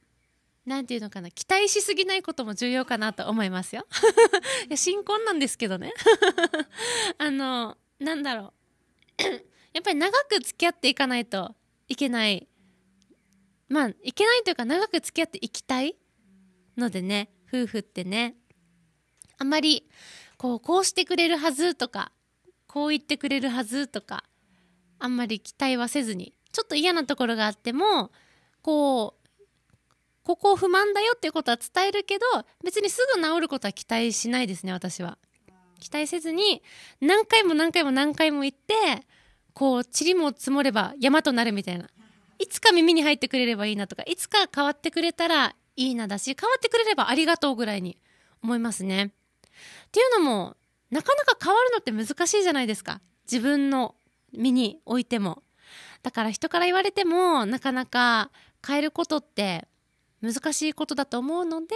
何て言うのかな期待しすぎないことも重要かなと思いますよ。いや新婚なんですけどね あのなんだろうやっぱり長く付き合っていかないといけないまあいけないというか長く付き合っていきたいのでね夫婦ってねあんまりこうこうしてくれるはずとかこう言ってくれるはずとかあんまり期待はせずにちょっと嫌なところがあってもこうここ不満だよっていうことは伝えるけど別にすぐ治ることは期待しないですね私は。期待せずに何回も何回も何回も言ってこう塵も積もれば山となるみたいないつか耳に入ってくれればいいなとかいつか変わってくれたらいいなだし変わってくれればありがとうぐらいに思いますね。っていうのもなかなか変わるのって難しいじゃないですか自分の身においても。だから人から言われてもなかなか変えることって難しいことだと思うので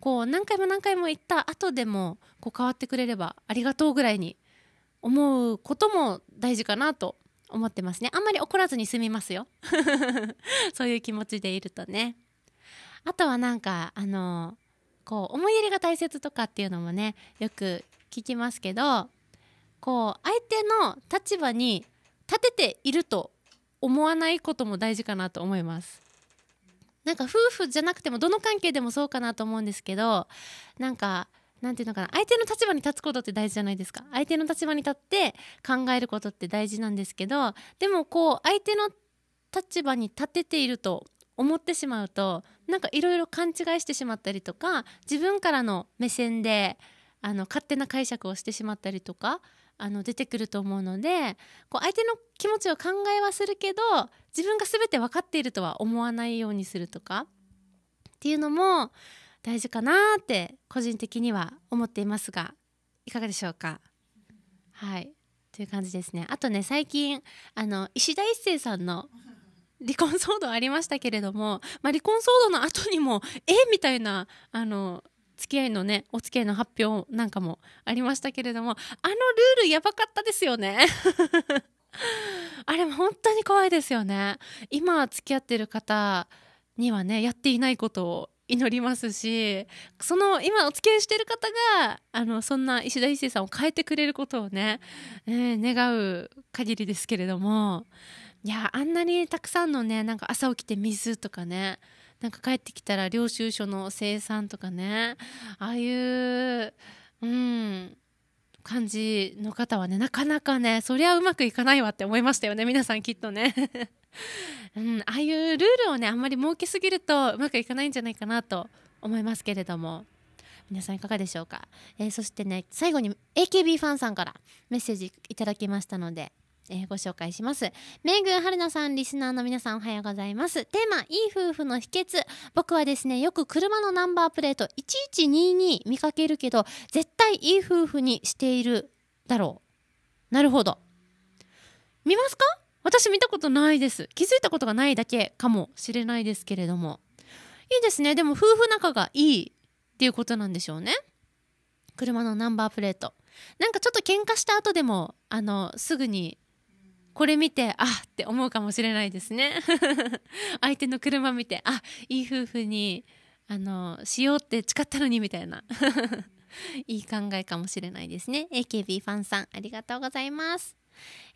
こう何回も何回も言った後でもこう変わってくれればありがとうぐらいに思うことも大事かなと思ってますねあんまり怒らずに済みますよ そういう気持ちでいるとねあとはなんかあのこう思いやりが大切とかっていうのもねよく聞きますけどこう相手の立場に立てていると思わないことも大事かなと思いますなんか夫婦じゃなくてもどの関係でもそうかなと思うんですけどなんかなんていうのかな相手の立場に立つことって大事じゃないですか相手の立場に立って考えることって大事なんですけどでもこう相手の立場に立てていると思ってしまうとなんかいろいろ勘違いしてしまったりとか自分からの目線であの勝手な解釈をしてしまったりとかあの出てくると思うのでこう相手の気持ちを考えはするけど自分が全て分かっているとは思わないようにするとかっていうのも大事かなーって個人的には思っていますがいかがでしょうかはいという感じですねあとね最近あの石田一生さんの 離婚騒動ありましたけれども、まあ、離婚騒動の後にもえみたいなあの付き合いのねお付き合いの発表なんかもありましたけれどもあのルールやばかったですよね あれ本当に怖いですよね今付き合ってる方にはねやっていないことを祈りますしその今お付き合いしている方があのそんな石田一生さんを変えてくれることをね、えー、願う限りですけれどもいやあんなにたくさんのねなんか朝起きて水とかねなんか帰ってきたら領収書の生産とかねああいううん感じの方はねなかなかねそりゃうまくいかないわって思いましたよね皆さんきっとね、うん、ああいうルールをねあんまり設けすぎるとうまくいかないんじゃないかなと思いますけれども皆さんいかがでしょうか、えー、そしてね最後に AKB ファンさんからメッセージいただきましたのでえー、ご紹介します。めぐはるなさん、リスナーの皆さんおはようございます。テーマ、いい夫婦の秘訣。僕はですね、よく車のナンバープレート1122見かけるけど、絶対いい夫婦にしているだろう。なるほど。見ますか私見たことないです。気づいたことがないだけかもしれないですけれども。いいですね。でも夫婦仲がいいっていうことなんでしょうね。車のナンバープレート。なんかちょっと喧嘩した後でも、あの、すぐにこれ見てあって思うかもしれないですね 相手の車見てあいい夫婦にあのしようって誓ったのにみたいな いい考えかもしれないですね AKB ファンさんありがとうございます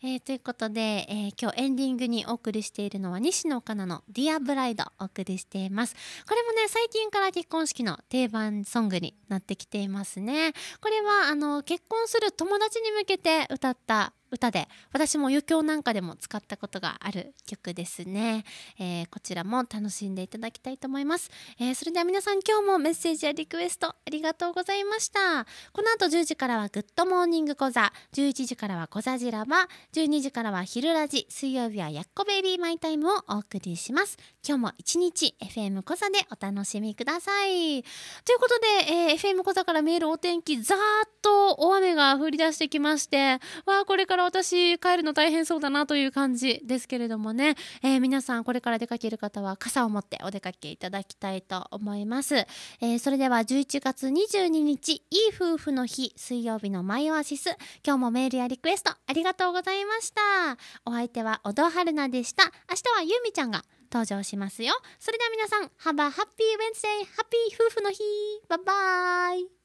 えー、ということで、えー、今日エンディングにお送りしているのは西野カナの「ディアブライドお送りしていますこれもね最近から結婚式の定番ソングになってきていますねこれはあの結婚する友達に向けて歌った歌で私も余興なんかでも使ったことがある曲ですね、えー、こちらも楽しんでいただきたいと思います、えー、それでは皆さん今日もメッセージやリクエストありがとうございましたこの後10時からはグッドモーニング講座11時からは講座ジラバ12時からは昼ラジ水曜日はやっこベイビーマイタイムをお送りします今日も一日 FM 講座でお楽しみくださいということで、えー、FM 講座からメールお天気ざーっと大雨が降り出してきましてわあこれからから私帰るの大変そうだなという感じですけれどもね、えー、皆さんこれから出かける方は傘を持ってお出かけいただきたいと思います、えー、それでは11月22日いい夫婦の日水曜日のマイオアシス今日もメールやリクエストありがとうございましたお相手は小戸春菜でした明日はゆみちゃんが登場しますよそれでは皆さんハバハッピーウェンス、w ハッピー夫婦の日バイバーイ